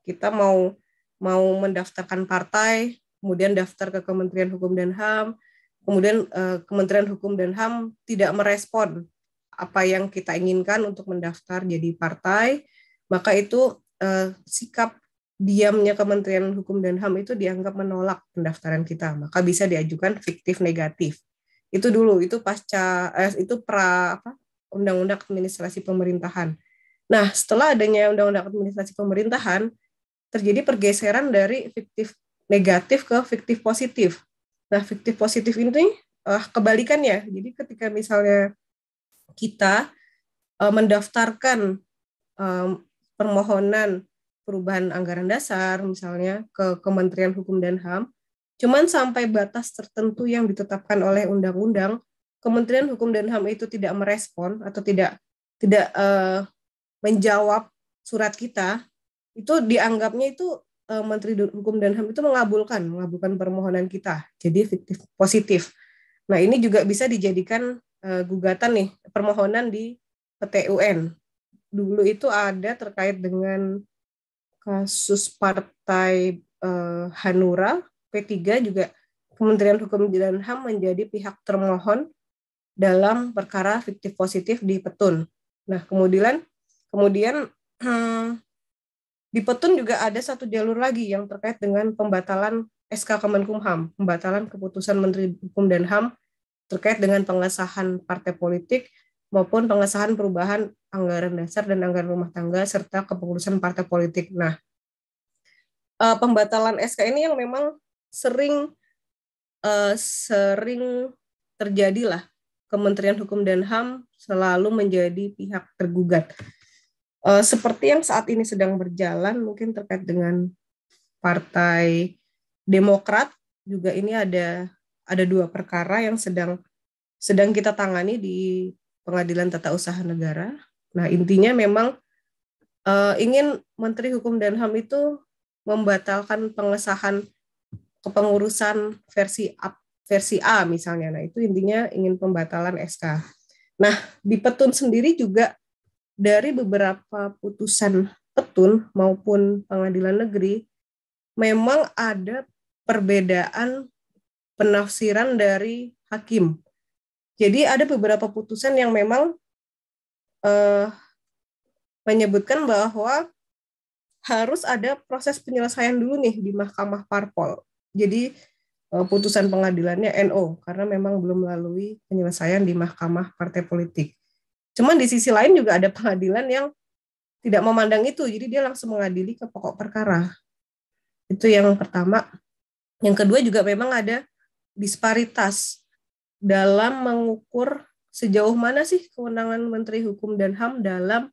kita mau mau mendaftarkan partai, kemudian daftar ke Kementerian Hukum dan HAM, kemudian uh, Kementerian Hukum dan HAM tidak merespon apa yang kita inginkan untuk mendaftar jadi partai, maka itu uh, sikap diamnya Kementerian Hukum dan HAM itu dianggap menolak pendaftaran kita, maka bisa diajukan fiktif negatif. Itu dulu, itu pasca eh, itu pra apa? Undang-Undang Administrasi Pemerintahan. Nah, setelah adanya Undang-Undang Administrasi Pemerintahan, terjadi pergeseran dari fiktif negatif ke fiktif positif. Nah, fiktif positif ini eh, kebalikannya. Jadi ketika misalnya kita eh, mendaftarkan eh, permohonan perubahan anggaran dasar misalnya ke Kementerian Hukum dan HAM, cuman sampai batas tertentu yang ditetapkan oleh undang-undang, Kementerian Hukum dan HAM itu tidak merespon atau tidak tidak uh, menjawab surat kita, itu dianggapnya itu uh, Menteri Hukum dan HAM itu mengabulkan, mengabulkan permohonan kita. Jadi fiktif positif. Nah, ini juga bisa dijadikan uh, gugatan nih, permohonan di PTUN. Dulu itu ada terkait dengan kasus partai uh, Hanura, P3 juga Kementerian Hukum dan HAM menjadi pihak termohon dalam perkara fiktif positif di Petun. Nah, kemudian kemudian hmm, di Petun juga ada satu jalur lagi yang terkait dengan pembatalan SK Kemenkumham, pembatalan keputusan Menteri Hukum dan HAM terkait dengan pengesahan partai politik maupun pengesahan perubahan anggaran dasar dan anggaran rumah tangga serta kepengurusan partai politik. Nah, eh, pembatalan SK ini yang memang sering eh, sering terjadi lah. Kementerian Hukum dan HAM selalu menjadi pihak tergugat. Eh, seperti yang saat ini sedang berjalan mungkin terkait dengan Partai Demokrat juga ini ada ada dua perkara yang sedang sedang kita tangani di Pengadilan Tata Usaha Negara. Nah, intinya memang uh, ingin Menteri Hukum dan HAM itu membatalkan pengesahan kepengurusan versi A, versi A misalnya. Nah, itu intinya ingin pembatalan SK. Nah, di Petun sendiri juga dari beberapa putusan Petun maupun Pengadilan Negeri memang ada perbedaan penafsiran dari hakim jadi ada beberapa putusan yang memang uh, menyebutkan bahwa harus ada proses penyelesaian dulu nih di Mahkamah Parpol. Jadi uh, putusan pengadilannya NO karena memang belum melalui penyelesaian di Mahkamah Partai Politik. Cuman di sisi lain juga ada pengadilan yang tidak memandang itu, jadi dia langsung mengadili ke pokok perkara. Itu yang pertama. Yang kedua juga memang ada disparitas dalam mengukur sejauh mana sih kewenangan Menteri Hukum dan HAM dalam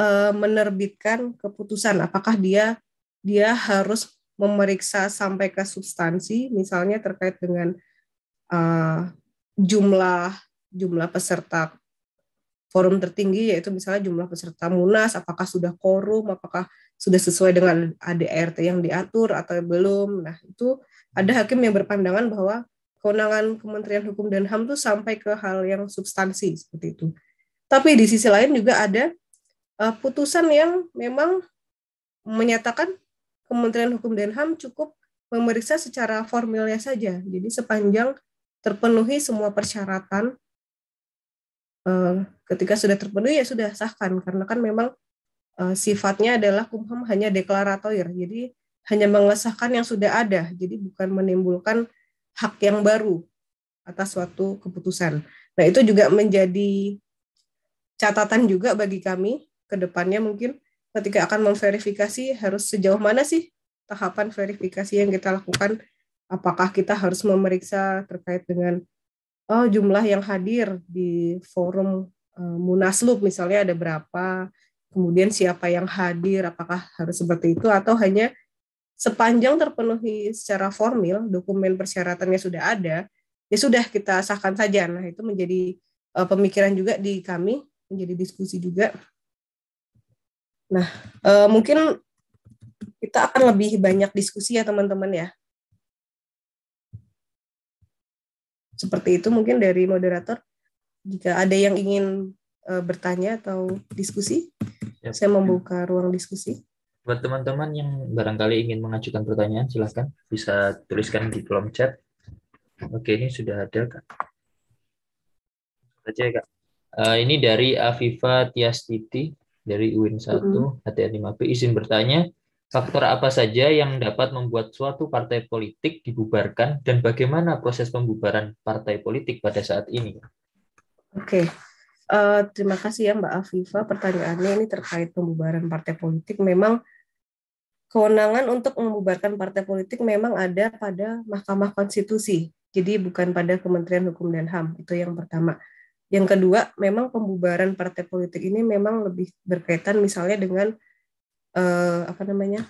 uh, menerbitkan keputusan apakah dia dia harus memeriksa sampai ke substansi misalnya terkait dengan uh, jumlah jumlah peserta forum tertinggi yaitu misalnya jumlah peserta munas apakah sudah korum apakah sudah sesuai dengan ADRT yang diatur atau belum nah itu ada hakim yang berpandangan bahwa kewenangan Kementerian Hukum dan HAM itu sampai ke hal yang substansi seperti itu. Tapi di sisi lain juga ada uh, putusan yang memang menyatakan Kementerian Hukum dan HAM cukup memeriksa secara formilnya saja. Jadi sepanjang terpenuhi semua persyaratan eh, ketika sudah terpenuhi ya sudah sahkan karena kan memang uh, sifatnya adalah kumham hanya deklaratoir. Jadi hanya mengesahkan yang sudah ada. Jadi bukan menimbulkan hak yang baru atas suatu keputusan. Nah, itu juga menjadi catatan juga bagi kami ke depannya mungkin ketika akan memverifikasi harus sejauh mana sih tahapan verifikasi yang kita lakukan? Apakah kita harus memeriksa terkait dengan oh, jumlah yang hadir di forum uh, eh, Munaslup misalnya ada berapa, kemudian siapa yang hadir, apakah harus seperti itu atau hanya sepanjang terpenuhi secara formil dokumen persyaratannya sudah ada ya sudah kita sahkan saja nah itu menjadi uh, pemikiran juga di kami menjadi diskusi juga nah uh, mungkin kita akan lebih banyak diskusi ya teman-teman ya seperti itu mungkin dari moderator jika ada yang ingin uh, bertanya atau diskusi ya. saya membuka ruang diskusi Buat teman-teman yang barangkali ingin mengajukan pertanyaan, silahkan bisa tuliskan di kolom chat. Oke, ini sudah ada, Kak. Aja, Kak. Uh, ini dari Afifa Tiastiti dari UIN Satu mm -hmm. Izin bertanya, faktor apa saja yang dapat membuat suatu partai politik dibubarkan dan bagaimana proses pembubaran partai politik pada saat ini? Oke, okay. uh, eh, terima kasih ya Mbak Afifa. Pertanyaannya ini terkait pembubaran partai politik. Memang kewenangan untuk membubarkan partai politik memang ada pada Mahkamah Konstitusi. Jadi bukan pada Kementerian Hukum dan HAM. Itu yang pertama. Yang kedua, memang pembubaran partai politik ini memang lebih berkaitan misalnya dengan eh, apa namanya?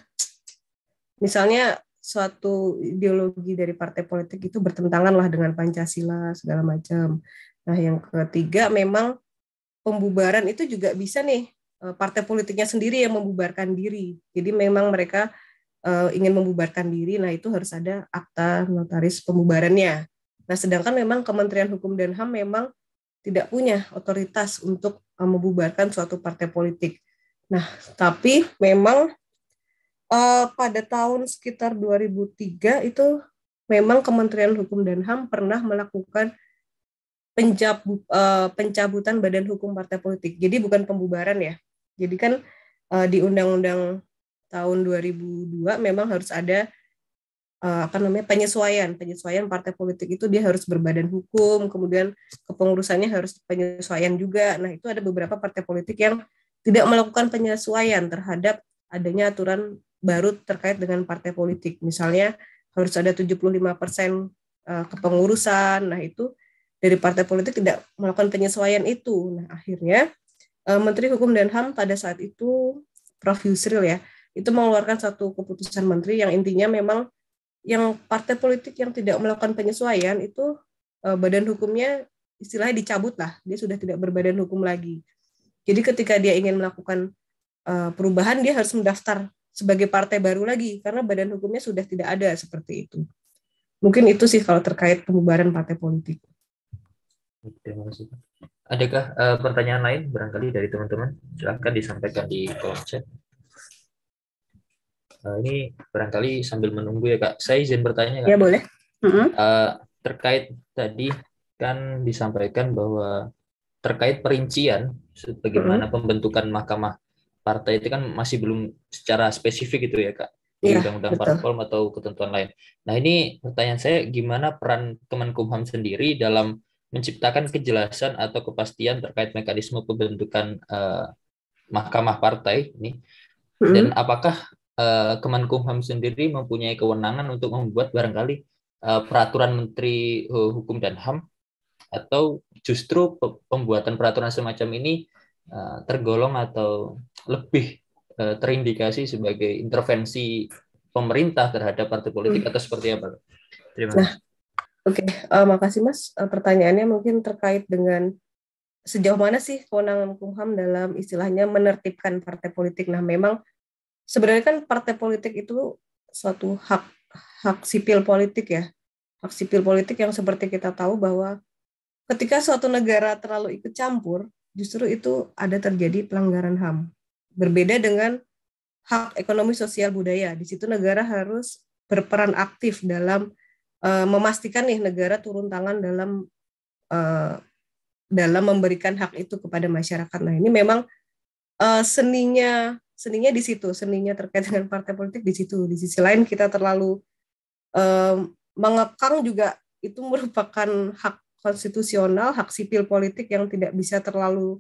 Misalnya suatu ideologi dari partai politik itu bertentangan lah dengan Pancasila segala macam. Nah, yang ketiga memang pembubaran itu juga bisa nih Eh, partai politiknya sendiri yang membubarkan diri. Jadi memang mereka uh, ingin membubarkan diri, nah itu harus ada akta notaris pembubarannya. Nah sedangkan memang Kementerian Hukum dan HAM memang tidak punya otoritas untuk uh, membubarkan suatu partai politik. Nah tapi memang uh, pada tahun sekitar 2003 itu memang Kementerian Hukum dan HAM pernah melakukan pencabutan badan hukum partai politik. Jadi bukan pembubaran ya, jadi kan uh, di Undang-Undang tahun 2002 memang harus ada uh, apa namanya penyesuaian penyesuaian partai politik itu dia harus berbadan hukum kemudian kepengurusannya harus penyesuaian juga nah itu ada beberapa partai politik yang tidak melakukan penyesuaian terhadap adanya aturan baru terkait dengan partai politik misalnya harus ada 75% eh, kepengurusan nah itu dari partai politik tidak melakukan penyesuaian itu nah akhirnya Eh, menteri Hukum dan HAM pada saat itu Prof Yusril ya itu mengeluarkan satu keputusan menteri yang intinya memang yang partai politik yang tidak melakukan penyesuaian itu eh, badan hukumnya istilahnya dicabut lah dia sudah tidak berbadan hukum lagi jadi ketika dia ingin melakukan eh, perubahan dia harus mendaftar sebagai partai baru lagi karena badan hukumnya sudah tidak ada seperti itu mungkin itu sih kalau terkait pembubaran partai politik terima kasih Adakah uh, pertanyaan lain barangkali dari teman-teman? Silahkan disampaikan di kolom chat. Uh, ini barangkali sambil menunggu ya kak. Saya izin bertanya kak. Ya boleh. Uh -huh. uh, terkait tadi kan disampaikan bahwa terkait perincian bagaimana uh mm-hmm. -huh. pembentukan mahkamah partai itu kan masih belum secara spesifik gitu ya kak di iya, undang-undang parpol atau ketentuan lain. Nah ini pertanyaan saya gimana peran Kemenkumham sendiri dalam menciptakan kejelasan atau kepastian terkait mekanisme pembentukan uh, mahkamah partai ini mm-hmm. dan apakah uh, Kemenkumham sendiri mempunyai kewenangan untuk membuat barangkali uh, peraturan Menteri Hukum dan HAM atau justru pe- pembuatan peraturan semacam ini uh, tergolong atau lebih uh, terindikasi sebagai intervensi pemerintah terhadap partai politik mm-hmm. atau seperti apa? Terima nah, kasih. Nah Oke, okay. uh, eh, makasih Mas. Uh, pertanyaannya mungkin terkait dengan sejauh mana sih kewenangan Kumham dalam istilahnya menertibkan partai politik. Nah, memang sebenarnya kan partai politik itu suatu hak hak sipil politik ya. Hak sipil politik yang seperti kita tahu bahwa ketika suatu negara terlalu ikut campur, justru itu ada terjadi pelanggaran HAM. Berbeda dengan hak ekonomi sosial budaya. Di situ negara harus berperan aktif dalam Eh, memastikan nih negara turun tangan dalam eh, dalam memberikan hak itu kepada masyarakat. Nah ini memang eh, seninya seninya di situ, seninya terkait dengan partai politik di situ. Di sisi lain kita terlalu mengekang juga itu merupakan hak konstitusional, hak sipil politik yang tidak bisa terlalu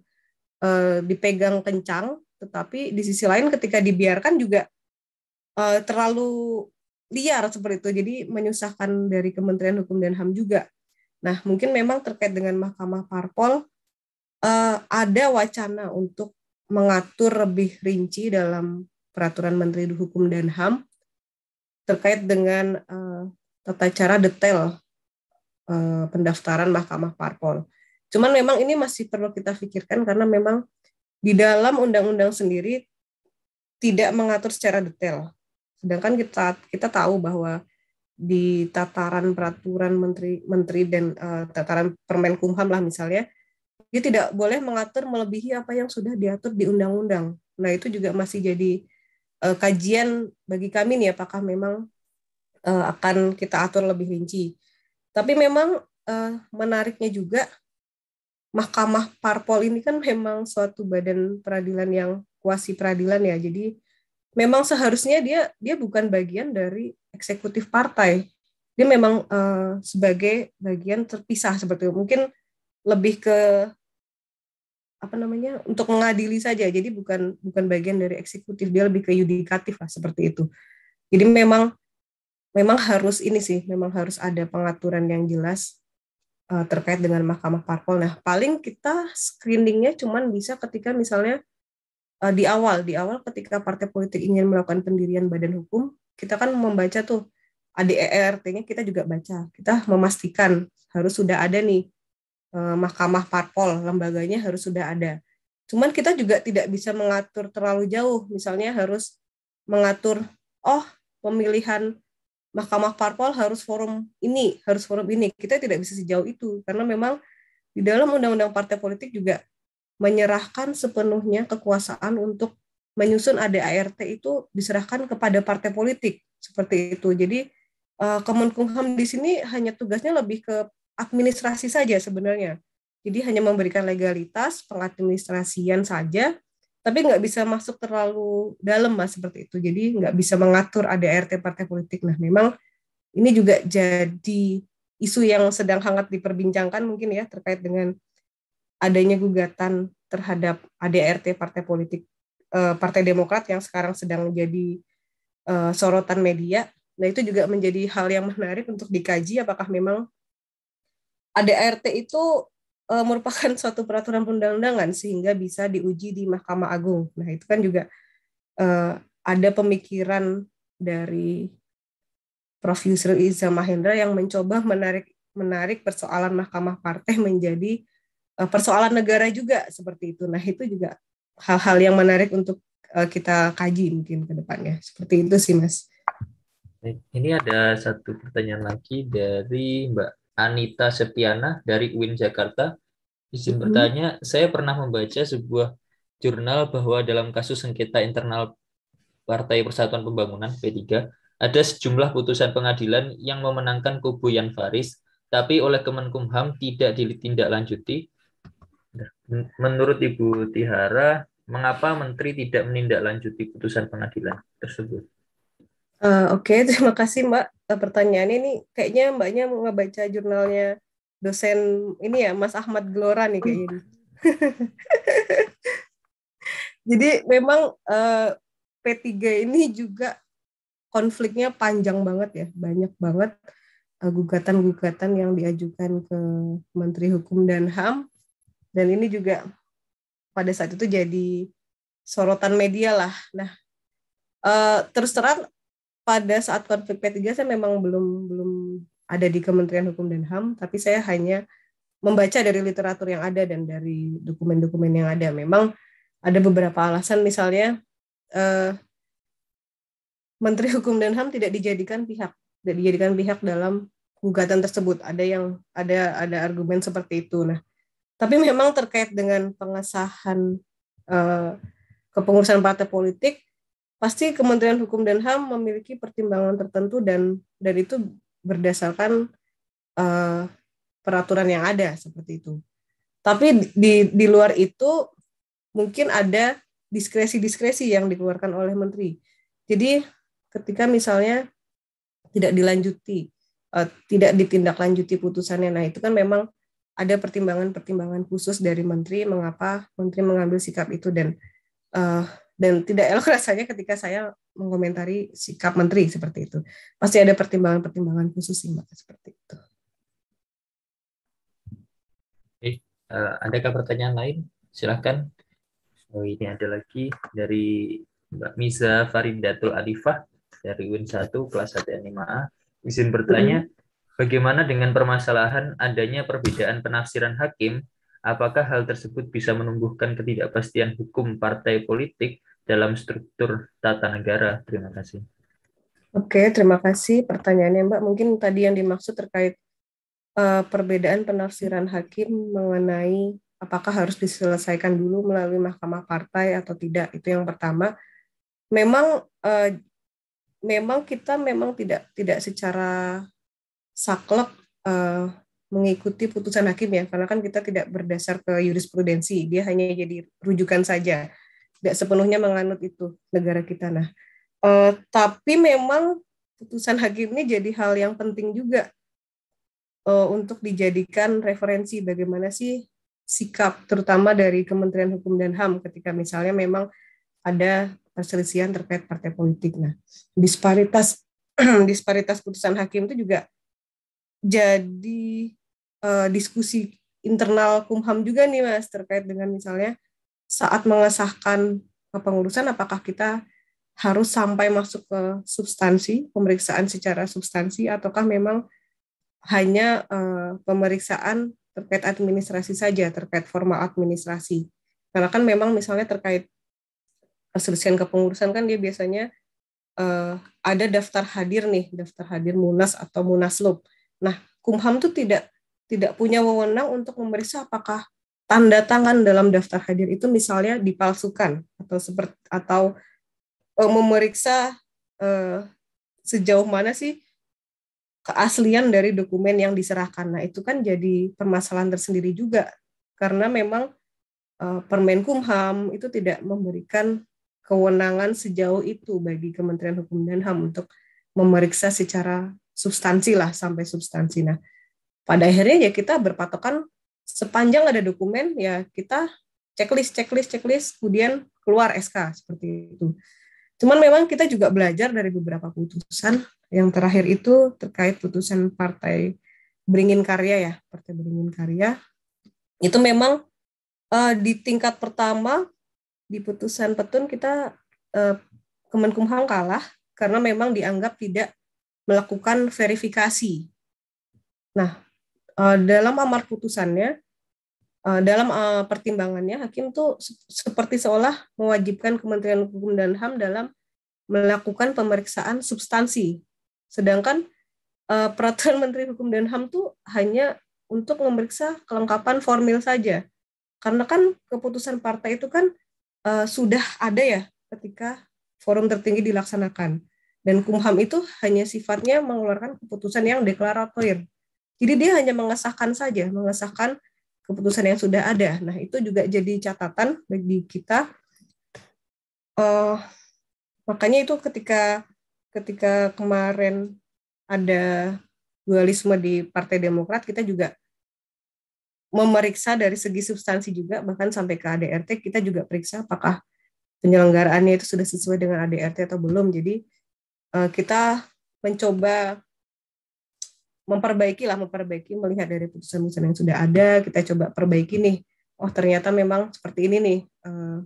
uh, dipegang kencang, tetapi di sisi lain ketika dibiarkan juga uh, terlalu liar seperti itu, jadi menyusahkan dari Kementerian Hukum dan HAM juga. Nah, mungkin memang terkait dengan Mahkamah Parpol eh, ada wacana untuk mengatur lebih rinci dalam peraturan Menteri Hukum dan HAM terkait dengan eh, tata cara detail eh, pendaftaran Mahkamah Parpol. Cuman memang ini masih perlu kita pikirkan karena memang di dalam undang-undang sendiri tidak mengatur secara detail Sedangkan kita kita tahu bahwa di tataran peraturan menteri menteri dan uh, tataran Permenkumham lah misalnya, dia tidak boleh mengatur melebihi apa yang sudah diatur di undang-undang. Nah itu juga masih jadi uh, kajian bagi kami nih apakah memang uh, akan kita atur lebih rinci. Tapi memang uh, menariknya juga Mahkamah Parpol ini kan memang suatu badan peradilan yang kuasi peradilan ya. Jadi memang seharusnya dia dia bukan bagian dari eksekutif partai. Dia memang uh, sebagai bagian terpisah seperti itu. Mungkin lebih ke apa namanya untuk mengadili saja. Jadi bukan bukan bagian dari eksekutif. Dia lebih ke yudikatif lah seperti itu. Jadi memang memang harus ini sih. Memang harus ada pengaturan yang jelas uh, terkait dengan Mahkamah Parpol. Nah paling kita screeningnya cuman bisa ketika misalnya Eh, di awal di awal ketika partai politik ingin melakukan pendirian badan hukum kita kan membaca tuh ADERT-nya kita juga baca kita memastikan harus sudah ada nih eh, mahkamah parpol lembaganya harus sudah ada cuman kita juga tidak bisa mengatur terlalu jauh misalnya harus mengatur oh pemilihan mahkamah parpol harus forum ini harus forum ini kita tidak bisa sejauh itu karena memang di dalam undang-undang partai politik juga menyerahkan sepenuhnya kekuasaan untuk menyusun ADART itu diserahkan kepada partai politik seperti itu. Jadi eh, Kemenkumham di sini hanya tugasnya lebih ke administrasi saja sebenarnya. Jadi hanya memberikan legalitas pengadministrasian saja, tapi nggak bisa masuk terlalu dalam mas seperti itu. Jadi nggak bisa mengatur ADART partai politik. Nah memang ini juga jadi isu yang sedang hangat diperbincangkan mungkin ya terkait dengan adanya gugatan terhadap ADRT partai politik eh, Partai Demokrat yang sekarang sedang menjadi eh, sorotan media. Nah, itu juga menjadi hal yang menarik untuk dikaji apakah memang ADRT itu eh, merupakan suatu peraturan perundang-undangan sehingga bisa diuji di Mahkamah Agung. Nah, itu kan juga eh, ada pemikiran dari Prof. Yusril Iza Mahendra yang mencoba menarik menarik persoalan Mahkamah Partai menjadi Eh, persoalan negara juga seperti itu. Nah, itu juga hal-hal yang menarik untuk eh, kita kaji mungkin ke depannya. Seperti itu sih, Mas. Ini ada satu pertanyaan lagi dari Mbak Anita Septiana dari UIN Jakarta. Izin hmm. bertanya, saya pernah membaca sebuah jurnal bahwa dalam kasus sengketa internal Partai Persatuan Pembangunan P3 ada sejumlah putusan pengadilan yang memenangkan kubu Yan Faris, tapi oleh Kemenkumham tidak ditindaklanjuti Menurut Ibu Tihara, mengapa Menteri tidak menindaklanjuti putusan pengadilan tersebut? Uh, Oke, okay. terima kasih Mbak. Eh, pertanyaan ini kayaknya Mbaknya mau ngebaca jurnalnya dosen ini ya Mas Ahmad Glora nih kayaknya. Hmm. Jadi memang uh, eh, P3 ini juga konfliknya panjang banget ya, banyak banget gugatan-gugatan yang diajukan ke Menteri Hukum dan HAM dan ini juga pada saat itu jadi sorotan media lah. Nah, uh, terus terang pada saat konflik P3 saya memang belum belum ada di Kementerian Hukum dan HAM, tapi saya hanya membaca dari literatur yang ada dan dari dokumen-dokumen yang ada. Memang ada beberapa alasan, misalnya eh, Menteri Hukum dan HAM tidak dijadikan pihak, tidak dijadikan pihak dalam gugatan tersebut. Ada yang ada ada argumen seperti itu. Nah, tapi memang terkait dengan pengesahan uh, kepengurusan partai politik, pasti Kementerian Hukum dan HAM memiliki pertimbangan tertentu dan dan itu berdasarkan uh, peraturan yang ada seperti itu. Tapi di di luar itu mungkin ada diskresi-diskresi yang dikeluarkan oleh menteri. Jadi ketika misalnya tidak dilanjuti, uh, tidak ditindaklanjuti putusannya, nah itu kan memang ada pertimbangan-pertimbangan khusus dari menteri mengapa menteri mengambil sikap itu dan uh, dan tidak elok rasanya ketika saya mengomentari sikap menteri seperti itu. Pasti ada pertimbangan-pertimbangan khusus sih Mbak seperti itu. Oke, uh, adakah pertanyaan lain? Silahkan. Oh, ini ada lagi dari Mbak Miza Faridatul Alifah dari Win 1 kelas 1 NMA. Izin bertanya, hmm Bagaimana dengan permasalahan adanya perbedaan penafsiran hakim? Apakah hal tersebut bisa menumbuhkan ketidakpastian hukum partai politik dalam struktur tata negara? Terima kasih. Oke, terima kasih pertanyaannya Mbak. Mungkin tadi yang dimaksud terkait uh, perbedaan penafsiran hakim mengenai apakah harus diselesaikan dulu melalui mahkamah partai atau tidak. Itu yang pertama. Memang uh, memang kita memang tidak tidak secara saklek uh, mengikuti putusan hakim ya karena kan kita tidak berdasar ke jurisprudensi dia hanya jadi rujukan saja tidak sepenuhnya menganut itu negara kita nah uh, tapi memang putusan hakim ini jadi hal yang penting juga uh, untuk dijadikan referensi bagaimana sih sikap terutama dari Kementerian Hukum dan HAM ketika misalnya memang ada perselisihan terkait partai politik nah disparitas disparitas putusan hakim itu juga jadi uh, diskusi internal Kumham juga nih Mas terkait dengan misalnya saat mengesahkan kepengurusan apakah kita harus sampai masuk ke substansi pemeriksaan secara substansi ataukah memang hanya uh, pemeriksaan terkait administrasi saja terkait formal administrasi karena kan memang misalnya terkait perselisihan kepengurusan kan dia biasanya uh, ada daftar hadir nih daftar hadir munas atau munaslub Nah, Kumham itu tidak tidak punya wewenang untuk memeriksa apakah tanda tangan dalam daftar hadir itu misalnya dipalsukan atau seperti atau e, memeriksa e, sejauh mana sih keaslian dari dokumen yang diserahkan. Nah, itu kan jadi permasalahan tersendiri juga karena memang e, Permen Kumham itu tidak memberikan kewenangan sejauh itu bagi Kementerian Hukum dan HAM untuk memeriksa secara substansi lah sampai substansi. Nah, pada akhirnya ya kita berpatokan sepanjang ada dokumen ya kita checklist, checklist, checklist, kemudian keluar SK seperti itu. Cuman memang kita juga belajar dari beberapa putusan. Yang terakhir itu terkait putusan Partai Beringin Karya ya, Partai Beringin Karya. Itu memang uh, di tingkat pertama di putusan petun kita uh, Kemenkumham kalah karena memang dianggap tidak melakukan verifikasi. Nah, eh, dalam amar putusannya, eh, dalam eh, pertimbangannya, hakim tuh seperti seolah mewajibkan Kementerian Hukum dan HAM dalam melakukan pemeriksaan substansi. Sedangkan peraturan Menteri Hukum dan HAM tuh hanya untuk memeriksa kelengkapan formil saja. Karena kan keputusan partai itu kan sudah ada ya ketika forum tertinggi dilaksanakan. Dan kumham itu hanya sifatnya mengeluarkan keputusan yang deklaratorir. Jadi dia hanya mengesahkan saja, mengesahkan keputusan yang sudah ada. Nah, itu juga jadi catatan bagi kita. Uh, makanya itu ketika ketika kemarin ada dualisme di Partai Demokrat, kita juga memeriksa dari segi substansi juga, bahkan sampai ke ADRT, kita juga periksa apakah penyelenggaraannya itu sudah sesuai dengan ADRT atau belum. Jadi Eh, kita mencoba memperbaiki lah memperbaiki melihat dari putusan-putusan yang sudah ada kita coba perbaiki nih oh ternyata memang seperti ini nih eh,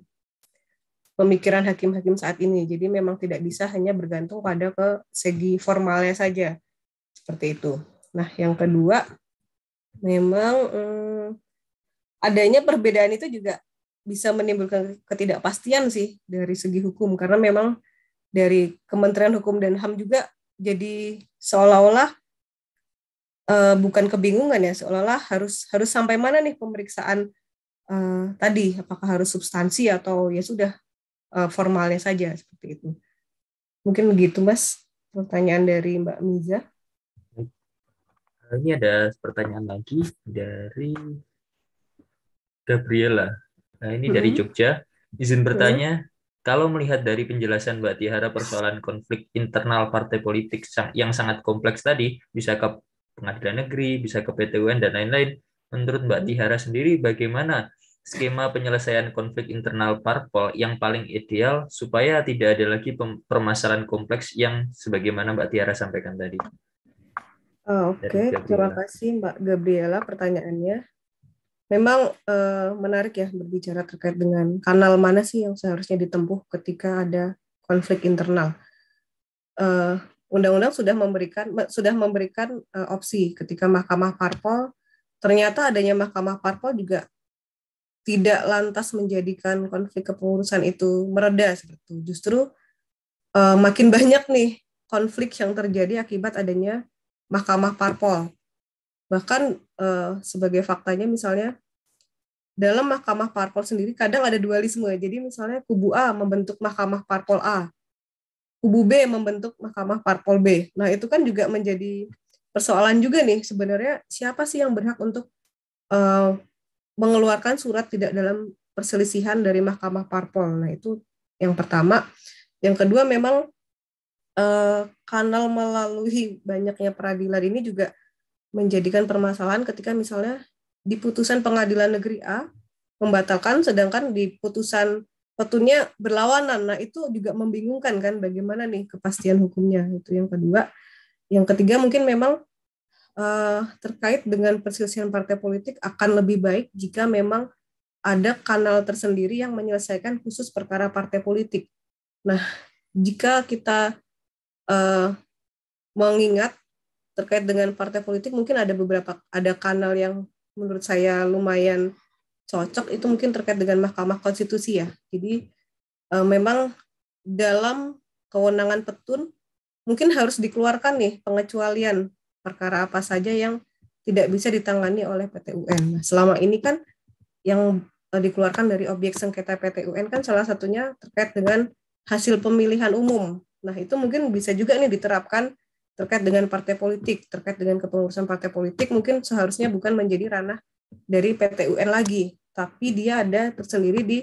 pemikiran hakim-hakim saat ini jadi memang tidak bisa hanya bergantung pada ke segi formalnya saja seperti itu nah yang kedua memang hmm, adanya perbedaan itu juga bisa menimbulkan ketidakpastian sih dari segi hukum karena memang dari Kementerian Hukum dan HAM juga jadi seolah-olah uh, bukan kebingungan ya seolah-olah harus harus sampai mana nih pemeriksaan uh, tadi apakah harus substansi atau ya sudah uh, formalnya saja seperti itu mungkin begitu mas pertanyaan dari Mbak Miza ini ada pertanyaan lagi dari Gabriela nah ini mm -hmm. dari mm-hmm. Jogja izin bertanya mm -hmm. Kalau melihat dari penjelasan Mbak Tihara persoalan konflik internal partai politik yang sangat kompleks tadi, bisa ke pengadilan negeri, bisa ke PTUN, dan lain-lain, menurut Mbak Tihara sendiri bagaimana skema penyelesaian konflik internal parpol yang paling ideal supaya tidak ada lagi permasalahan kompleks yang sebagaimana Mbak Tiara sampaikan tadi? Oh, Oke, okay. terima kasih Mbak Gabriela pertanyaannya memang uh, menarik ya berbicara terkait dengan kanal mana sih yang seharusnya ditempuh ketika ada konflik internal. undang eh, undang-undang sudah memberikan sudah memberikan uh, opsi ketika Mahkamah Parpol ternyata adanya Mahkamah Parpol juga tidak lantas menjadikan konflik kepengurusan itu mereda seperti itu. Justru uh, makin banyak nih konflik yang terjadi akibat adanya Mahkamah Parpol. Bahkan uh, sebagai faktanya misalnya dalam mahkamah parpol sendiri kadang ada dualisme. Jadi misalnya kubu A membentuk mahkamah parpol A, kubu B membentuk mahkamah parpol B. Nah itu kan juga menjadi persoalan juga nih sebenarnya siapa sih yang berhak untuk uh, mengeluarkan surat tidak dalam perselisihan dari mahkamah parpol. Nah itu yang pertama. Yang kedua memang uh, kanal melalui banyaknya peradilan ini juga menjadikan permasalahan ketika misalnya di putusan pengadilan negeri A membatalkan, sedangkan di putusan petunnya berlawanan. Nah itu juga membingungkan kan bagaimana nih kepastian hukumnya itu yang kedua. Yang ketiga mungkin memang uh, terkait dengan perselisihan partai politik akan lebih baik jika memang ada kanal tersendiri yang menyelesaikan khusus perkara partai politik. Nah, jika kita uh, mengingat terkait dengan partai politik mungkin ada beberapa ada kanal yang menurut saya lumayan cocok itu mungkin terkait dengan Mahkamah Konstitusi ya. Jadi uh, memang dalam kewenangan petun mungkin harus dikeluarkan nih pengecualian perkara apa saja yang tidak bisa ditangani oleh PTUN Nah, selama ini kan yang e, dikeluarkan dari objek sengketa PTUN kan salah satunya terkait dengan hasil pemilihan umum. Nah, itu mungkin bisa juga nih diterapkan terkait dengan partai politik, terkait dengan kepengurusan partai politik mungkin seharusnya bukan menjadi ranah dari PT UN lagi, tapi dia ada tersendiri di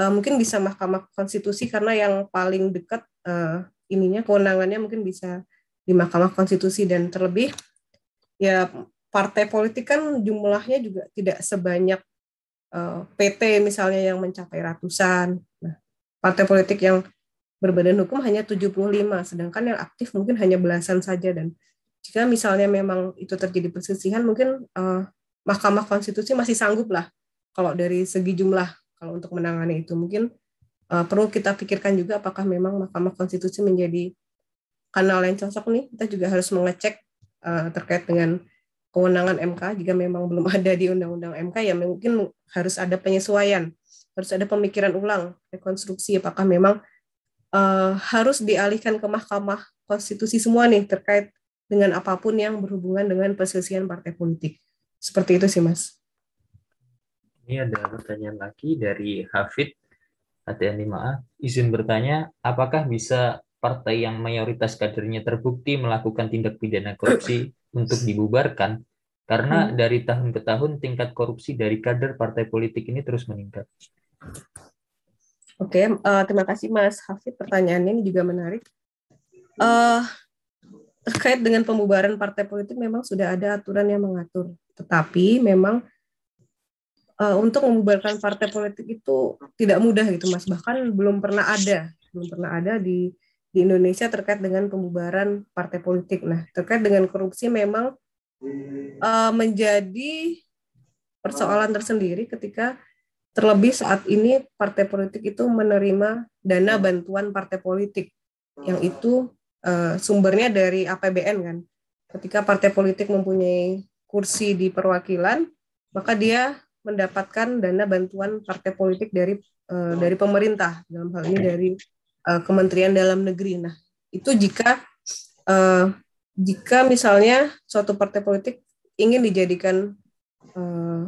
uh, mungkin bisa Mahkamah Konstitusi karena yang paling dekat uh, ininya kewenangannya mungkin bisa di Mahkamah Konstitusi dan terlebih ya partai politik kan jumlahnya juga tidak sebanyak uh, eh, PT misalnya yang mencapai ratusan. Nah, partai politik yang berbadan hukum hanya 75, sedangkan yang aktif mungkin hanya belasan saja dan jika misalnya memang itu terjadi perselisihan mungkin uh, Mahkamah Konstitusi masih sanggup lah kalau dari segi jumlah kalau untuk menangani itu mungkin uh, perlu kita pikirkan juga apakah memang Mahkamah Konstitusi menjadi kanal yang cocok nih kita juga harus mengecek uh, terkait dengan kewenangan MK jika memang belum ada di Undang-Undang MK ya mungkin harus ada penyesuaian harus ada pemikiran ulang rekonstruksi apakah memang uh, harus dialihkan ke Mahkamah Konstitusi semua nih terkait dengan apapun yang berhubungan dengan perselisihan partai politik. Seperti itu sih, Mas. Ini ada pertanyaan lagi dari Hafid ATN 5A. Izin bertanya, apakah bisa partai yang mayoritas kadernya terbukti melakukan tindak pidana korupsi untuk dibubarkan? Karena hmm. dari tahun ke tahun tingkat korupsi dari kader partai politik ini terus meningkat. Oke, okay, uh, eh, terima kasih Mas Hafid. Pertanyaannya ini juga menarik. Uh, terkait dengan pembubaran partai politik memang sudah ada aturan yang mengatur, tetapi memang uh, untuk membubarkan partai politik itu tidak mudah gitu Mas. Bahkan belum pernah ada, belum pernah ada di di Indonesia terkait dengan pembubaran partai politik. Nah, terkait dengan korupsi memang uh, menjadi persoalan tersendiri ketika Terlebih saat ini partai politik itu menerima dana hmm. bantuan partai politik hmm. yang itu uh, sumbernya dari APBN kan. Ketika partai politik mempunyai kursi di perwakilan, maka dia mendapatkan dana bantuan partai politik dari uh, dari pemerintah dalam hal ini dari uh, Kementerian Dalam Negeri. Nah, itu jika uh, jika misalnya suatu partai politik ingin dijadikan uh,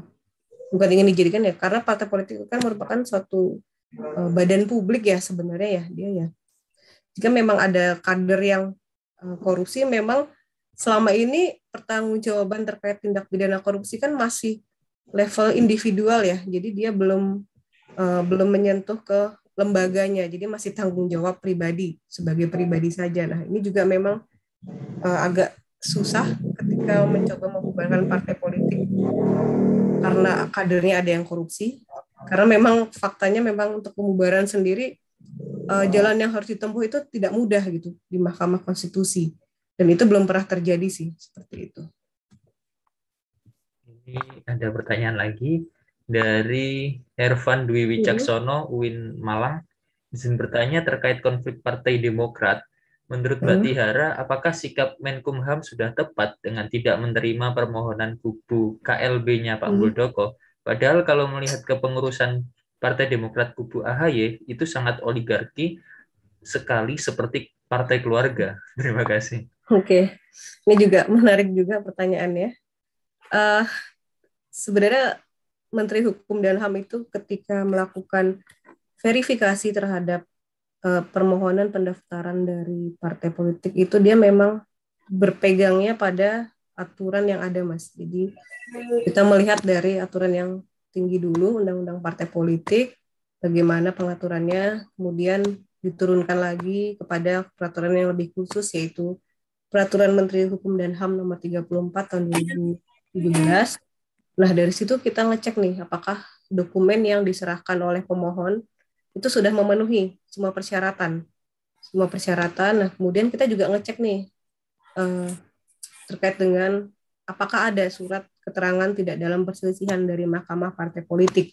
bukan ingin dijadikan ya karena partai politik kan merupakan suatu uh, badan publik ya sebenarnya ya dia ya jika memang ada kader yang uh, korupsi memang selama ini pertanggungjawaban terkait tindak pidana korupsi kan masih level individual ya jadi dia belum uh, belum menyentuh ke lembaganya jadi masih tanggung jawab pribadi sebagai pribadi saja nah ini juga memang uh, agak susah ketika mencoba membubarkan partai politik karena kadernya ada yang korupsi. Karena memang faktanya memang untuk pembubaran sendiri uh, jalan yang harus ditempuh itu tidak mudah gitu di Mahkamah Konstitusi. Dan itu belum pernah terjadi sih seperti itu. Ini ada pertanyaan lagi dari Ervan Dwi iya. Wicaksono, UIN Malang. Izin bertanya terkait konflik Partai Demokrat Menurut Mbak hmm. Tihara, apakah sikap Menkumham sudah tepat dengan tidak menerima permohonan kubu KLB-nya Pak hmm. Muldoko? Padahal kalau melihat kepengurusan Partai Demokrat kubu AHY itu sangat oligarki sekali seperti partai keluarga. Terima kasih. Oke, ini juga menarik juga pertanyaannya. Uh, sebenarnya Menteri Hukum dan HAM itu ketika melakukan verifikasi terhadap eh, permohonan pendaftaran dari partai politik itu dia memang berpegangnya pada aturan yang ada mas jadi kita melihat dari aturan yang tinggi dulu undang-undang partai politik bagaimana pengaturannya kemudian diturunkan lagi kepada peraturan yang lebih khusus yaitu peraturan Menteri Hukum dan HAM nomor 34 tahun 2017 Nah, dari situ kita ngecek nih apakah dokumen yang diserahkan oleh pemohon itu sudah memenuhi semua persyaratan semua persyaratan nah kemudian kita juga ngecek nih eh, terkait dengan apakah ada surat keterangan tidak dalam perselisihan dari Mahkamah Partai Politik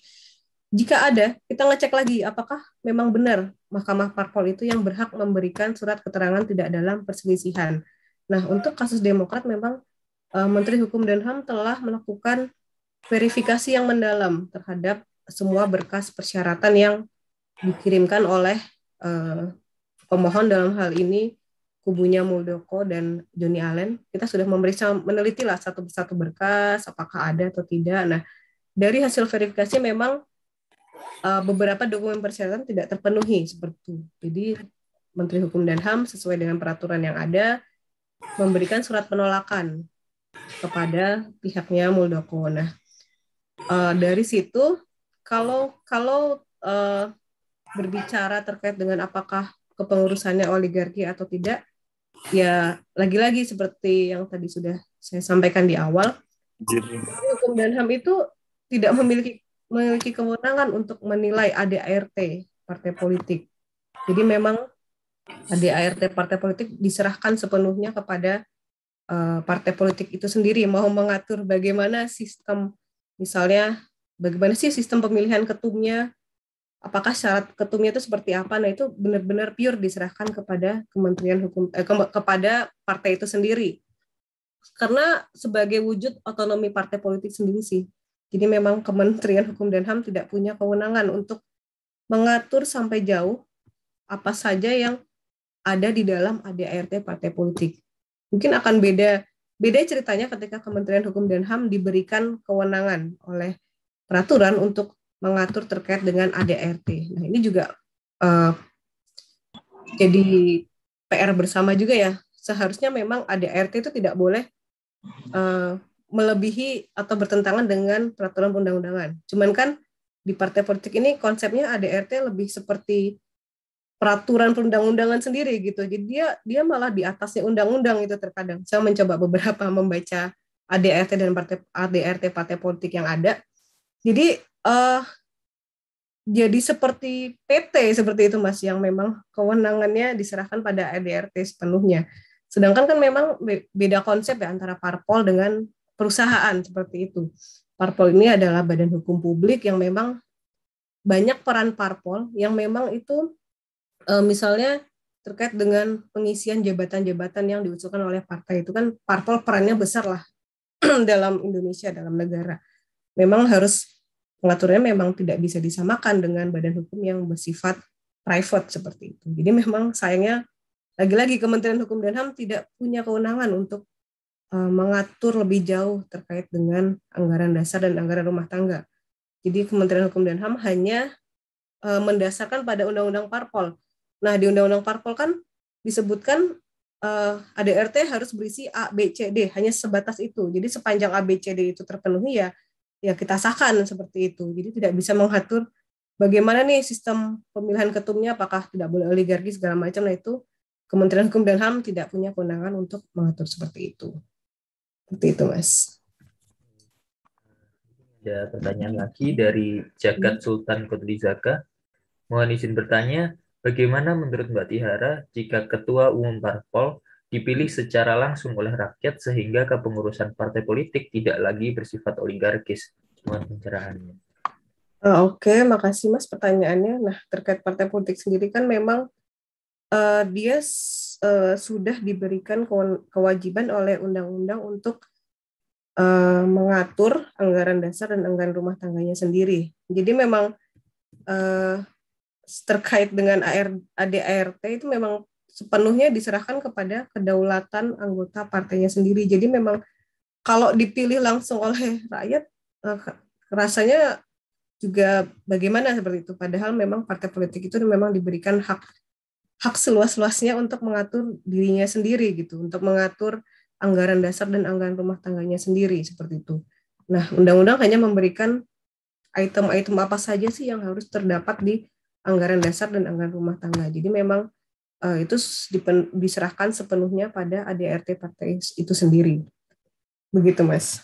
jika ada kita ngecek lagi apakah memang benar Mahkamah Parpol itu yang berhak memberikan surat keterangan tidak dalam perselisihan nah untuk kasus Demokrat memang eh, Menteri Hukum dan Ham telah melakukan verifikasi yang mendalam terhadap semua berkas persyaratan yang dikirimkan oleh uh, pemohon dalam hal ini kubunya Muldoko dan Joni Allen. Kita sudah memeriksa meneliti lah satu persatu berkas apakah ada atau tidak. Nah, dari hasil verifikasi memang uh, beberapa dokumen persyaratan tidak terpenuhi seperti itu. Jadi Menteri Hukum dan HAM sesuai dengan peraturan yang ada memberikan surat penolakan kepada pihaknya Muldoko. Nah, uh, dari situ kalau kalau uh, berbicara terkait dengan apakah kepengurusannya oligarki atau tidak, ya lagi-lagi seperti yang tadi sudah saya sampaikan di awal, Jadi. hukum dan ham itu tidak memiliki memiliki kewenangan untuk menilai ADART partai politik. Jadi memang ADART partai politik diserahkan sepenuhnya kepada uh, partai politik itu sendiri mau mengatur bagaimana sistem misalnya bagaimana sih sistem pemilihan ketumnya apakah syarat ketumnya itu seperti apa nah itu benar-benar pure diserahkan kepada kementerian hukum eh, ke, kepada partai itu sendiri karena sebagai wujud otonomi partai politik sendiri sih jadi memang kementerian hukum dan ham tidak punya kewenangan untuk mengatur sampai jauh apa saja yang ada di dalam ADART partai politik mungkin akan beda beda ceritanya ketika kementerian hukum dan ham diberikan kewenangan oleh peraturan untuk mengatur terkait dengan ADRT. Nah, ini juga uh, jadi PR bersama juga ya. Seharusnya memang ADRT itu tidak boleh uh, melebihi atau bertentangan dengan peraturan perundang-undangan. Cuman kan di partai politik ini konsepnya ADRT lebih seperti peraturan perundang-undangan sendiri gitu. Jadi dia dia malah di atasnya undang-undang itu terkadang. Saya mencoba beberapa membaca ADRT dan partai ADRT partai politik yang ada. Jadi uh, jadi seperti PT seperti itu Mas yang memang kewenangannya diserahkan pada ADRT sepenuhnya. Sedangkan kan memang beda konsep ya antara parpol dengan perusahaan seperti itu. Parpol ini adalah badan hukum publik yang memang banyak peran parpol yang memang itu eh, misalnya terkait dengan pengisian jabatan-jabatan yang diusulkan oleh partai itu kan parpol perannya besar lah dalam Indonesia dalam negara. Memang harus pengaturannya memang tidak bisa disamakan dengan badan hukum yang bersifat private seperti itu. Jadi memang sayangnya lagi-lagi Kementerian Hukum dan HAM tidak punya kewenangan untuk e, mengatur lebih jauh terkait dengan anggaran dasar dan anggaran rumah tangga. Jadi Kementerian Hukum dan HAM hanya e, mendasarkan pada Undang-Undang Parpol. Nah, di Undang-Undang Parpol kan disebutkan e, ADRT harus berisi A, B, C, D, hanya sebatas itu. Jadi sepanjang A, B, C, D itu terpenuhi ya ya kita sahkan seperti itu. Jadi tidak bisa mengatur bagaimana nih sistem pemilihan ketumnya, apakah tidak boleh oligarki segala macam. Nah itu Kementerian Hukum dan HAM tidak punya kewenangan untuk mengatur seperti itu. Seperti itu, Mas. Ada pertanyaan lagi dari Jagat hmm. Sultan Zaka. Mohon izin bertanya, bagaimana menurut Mbak Tihara jika Ketua Umum Parpol dipilih secara langsung oleh rakyat sehingga kepengurusan partai politik tidak lagi bersifat oligarkis. Mohon pencerahannya. Ah, oke, okay. makasih Mas pertanyaannya. Nah, terkait partai politik sendiri kan memang uh, dia uh, sudah diberikan kewajiban oleh undang-undang untuk uh, mengatur anggaran dasar dan anggaran rumah tangganya sendiri. Jadi memang uh, terkait dengan AR, ADART itu memang sepenuhnya diserahkan kepada kedaulatan anggota partainya sendiri. Jadi memang kalau dipilih langsung oleh rakyat eh, rasanya juga bagaimana seperti itu. Padahal memang partai politik itu memang diberikan hak hak seluas-luasnya untuk mengatur dirinya sendiri gitu, untuk mengatur anggaran dasar dan anggaran rumah tangganya sendiri seperti itu. Nah, undang-undang hanya memberikan item-item apa saja sih yang harus terdapat di anggaran dasar dan anggaran rumah tangga. Jadi memang Eh, itu dipen, diserahkan sepenuhnya pada ADRT partai itu sendiri. Begitu, Mas.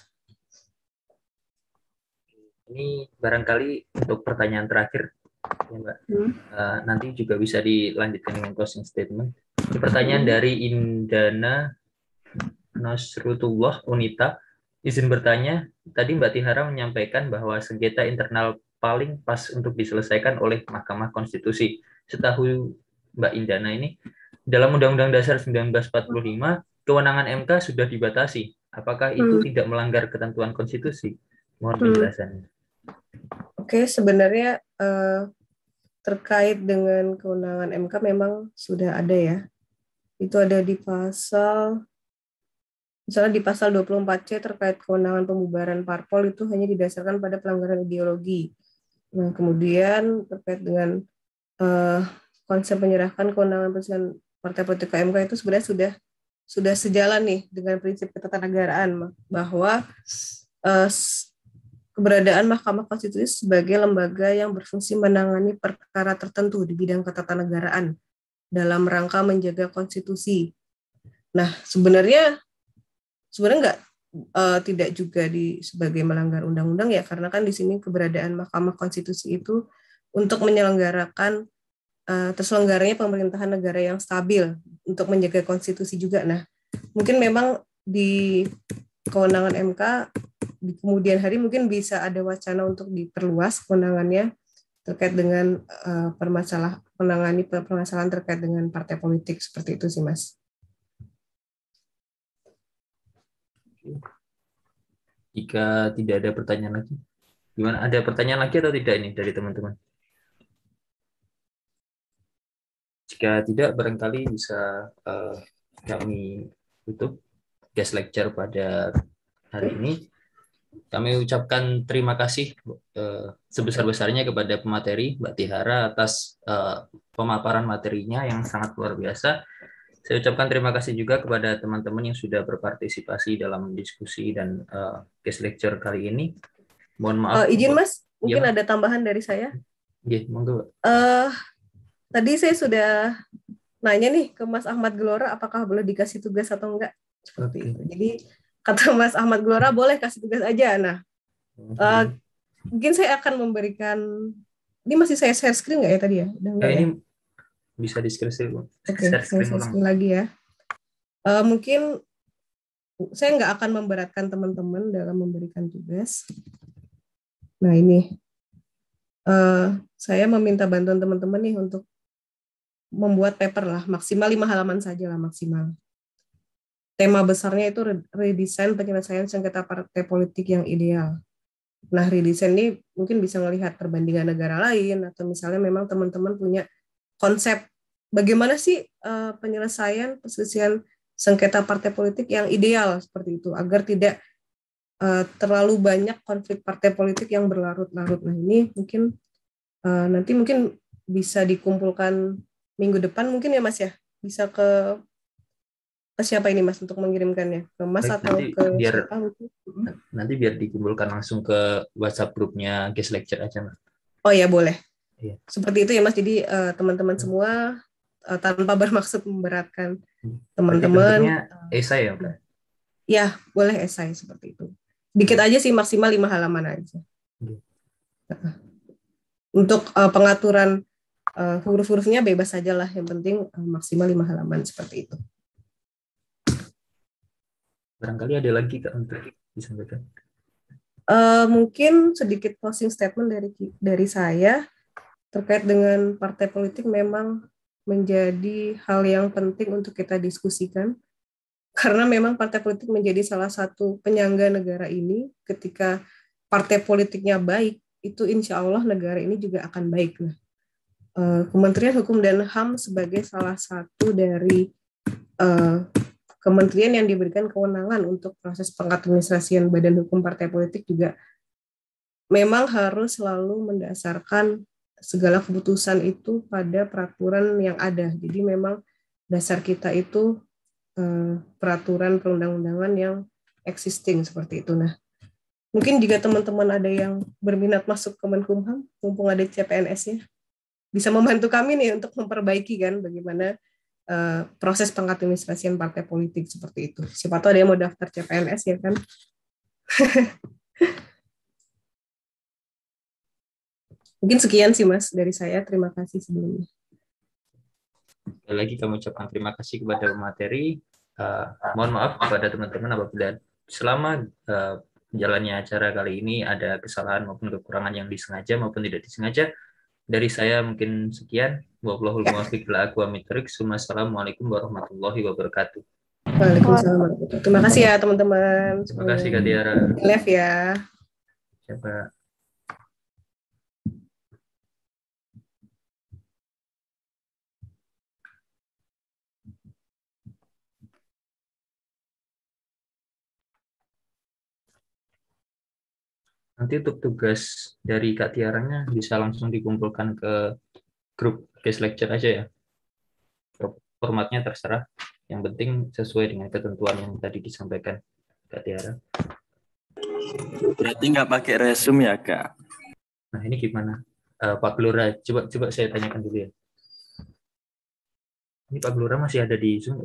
Ini barangkali untuk pertanyaan terakhir, ya, Mbak. Hmm. Uh, nanti juga bisa dilanjutkan dengan closing statement. Pertanyaan hmm. dari Indana Nasrutullah Unita. Izin bertanya, tadi Mbak Tihara menyampaikan bahwa sengketa internal paling pas untuk diselesaikan oleh Mahkamah Konstitusi. Setahu Mbak Indana ini dalam Undang-Undang Dasar 1945 kewenangan MK sudah dibatasi. Apakah itu hmm. tidak melanggar ketentuan konstitusi? Mohon hmm. penjelasannya. Oke, okay, sebenarnya uh, terkait dengan kewenangan MK memang sudah ada ya. Itu ada di pasal misalnya di pasal 24C terkait kewenangan pembubaran parpol itu hanya didasarkan pada pelanggaran ideologi. Nah, kemudian terkait dengan uh, konsep menyerahkan kewenangan presiden partai politik ke MK itu sebenarnya sudah sudah sejalan nih dengan prinsip ketatanegaraan bahwa eh, keberadaan Mahkamah Konstitusi sebagai lembaga yang berfungsi menangani perkara tertentu di bidang ketatanegaraan dalam rangka menjaga konstitusi. Nah, sebenarnya sebenarnya nggak eh, tidak juga di sebagai melanggar undang-undang ya karena kan di sini keberadaan Mahkamah Konstitusi itu untuk menyelenggarakan Eh, terselenggaranya pemerintahan negara yang stabil untuk menjaga konstitusi juga. Nah, mungkin memang di kewenangan MK di kemudian hari mungkin bisa ada wacana untuk diperluas kewenangannya terkait dengan uh, permasalah menangani permasalahan terkait dengan partai politik seperti itu sih, Mas. Jika tidak ada pertanyaan lagi, gimana? Ada pertanyaan lagi atau tidak ini dari teman-teman? Jika tidak, barangkali bisa uh, kami tutup guest lecture pada hari ini. Kami ucapkan terima kasih uh, sebesar-besarnya kepada pemateri Mbak Tihara atas uh, pemaparan materinya yang sangat luar biasa. Saya ucapkan terima kasih juga kepada teman-teman yang sudah berpartisipasi dalam diskusi dan uh, guest lecture kali ini. Mohon maaf. Uh, izin iya, Mas, mungkin ya. ada tambahan dari saya. Iya, yeah, monggo. Uh, tadi saya sudah nanya nih ke Mas Ahmad Gelora apakah boleh dikasih tugas atau enggak. Seperti itu. Jadi kata Mas Ahmad Gelora boleh kasih tugas aja. Nah, okay. Mhm. uh, eh, mungkin saya akan memberikan ini masih saya share screen nggak ya tadi ya? Dan nah, ini ya? bisa di share screen. okay, share screen, saya share screen lagi ya. Uh, mungkin saya nggak akan memberatkan teman-teman dalam memberikan tugas. Nah ini, uh, saya meminta bantuan teman-teman nih untuk membuat paper lah maksimal lima halaman saja lah maksimal tema besarnya itu redesign penyelesaian sengketa partai politik yang ideal. Nah, redesign ini mungkin bisa melihat perbandingan negara lain atau misalnya memang teman-teman punya konsep bagaimana sih uh, penyelesaian perselisihan sengketa partai politik yang ideal seperti itu agar tidak eh, terlalu banyak konflik partai politik yang berlarut-larut. Nah, ini mungkin eh, nanti mungkin bisa dikumpulkan minggu depan mungkin ya Mas ya bisa ke ke siapa ini Mas untuk mengirimkannya ke Mas Baik, atau ke biar, siapa Nanti biar dikumpulkan langsung ke WhatsApp grupnya guest lecture aja Mas. Oh ya boleh. Iya. Seperti itu ya Mas. Jadi eh, teman-teman uh, semua uh, tanpa bermaksud memberatkan hmm. teman-teman. Eh, esai ya Pak? Ya boleh esai seperti itu. Dikit hmm. aja sih maksimal lima halaman aja. Untuk uh, pengaturan uh, huruf-hurufnya bebas saja lah yang penting uh, maksimal lima halaman seperti itu barangkali ada lagi kak untuk disampaikan uh, mungkin sedikit closing statement dari dari saya terkait dengan partai politik memang menjadi hal yang penting untuk kita diskusikan karena memang partai politik menjadi salah satu penyangga negara ini ketika partai politiknya baik itu insya Allah negara ini juga akan baik nah Eh, kementerian Hukum dan HAM sebagai salah satu dari uh, kementerian yang diberikan kewenangan untuk proses pengadministrasian Badan Hukum Partai Politik juga memang harus selalu mendasarkan segala keputusan itu pada peraturan yang ada. Jadi memang dasar kita itu uh, peraturan perundang-undangan yang existing seperti itu. Nah, mungkin jika teman-teman ada yang berminat masuk ke Kemenkumham, mumpung ada CPNS-nya, bisa membantu kami nih untuk memperbaiki kan bagaimana uh, proses pengadministrasian partai politik seperti itu. Siapa tahu ada yang mau daftar CPNS ya kan. Mungkin sekian sih Mas dari saya. Terima kasih sebelumnya. Sekali lagi kami ucapkan terima kasih kepada materi Uh, mohon maaf kepada teman-teman apabila selama uh, jalannya acara kali ini ada kesalahan maupun kekurangan yang disengaja maupun tidak disengaja dari saya mungkin sekian. Wassalamualaikum warahmatullahi wabarakatuh. Waalaikumsalam. Terima kasih ya teman-teman. Terima kasih Kak Tiara. Live ya. Siapa? nanti untuk tugas dari Kak Tiaranya bisa langsung dikumpulkan ke grup case lecture aja ya. Formatnya terserah. Yang penting sesuai dengan ketentuan yang tadi disampaikan Kak Tiara. Berarti nggak pakai resume ya Kak? Nah ini gimana? Uh, Pak Gelora, coba coba saya tanyakan dulu ya. Ini Pak Gelora masih ada di Zoom?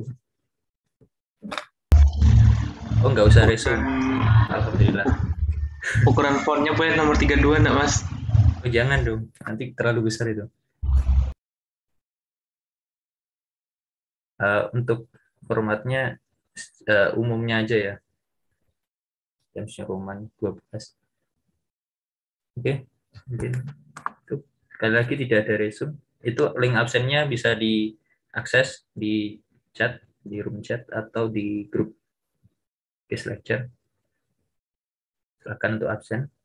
Oh nggak usah resume. Alhamdulillah. Ukuran fontnya punya nomor 32 enggak, Mas? Oh, jangan dong. Nanti terlalu besar itu. Uh, untuk formatnya uh, umumnya aja ya. James Roman 12. Oke. Okay. itu sekali lagi tidak ada resume. Itu link absennya bisa diakses di chat, di room chat atau di grup guest lecture silahkan untuk absen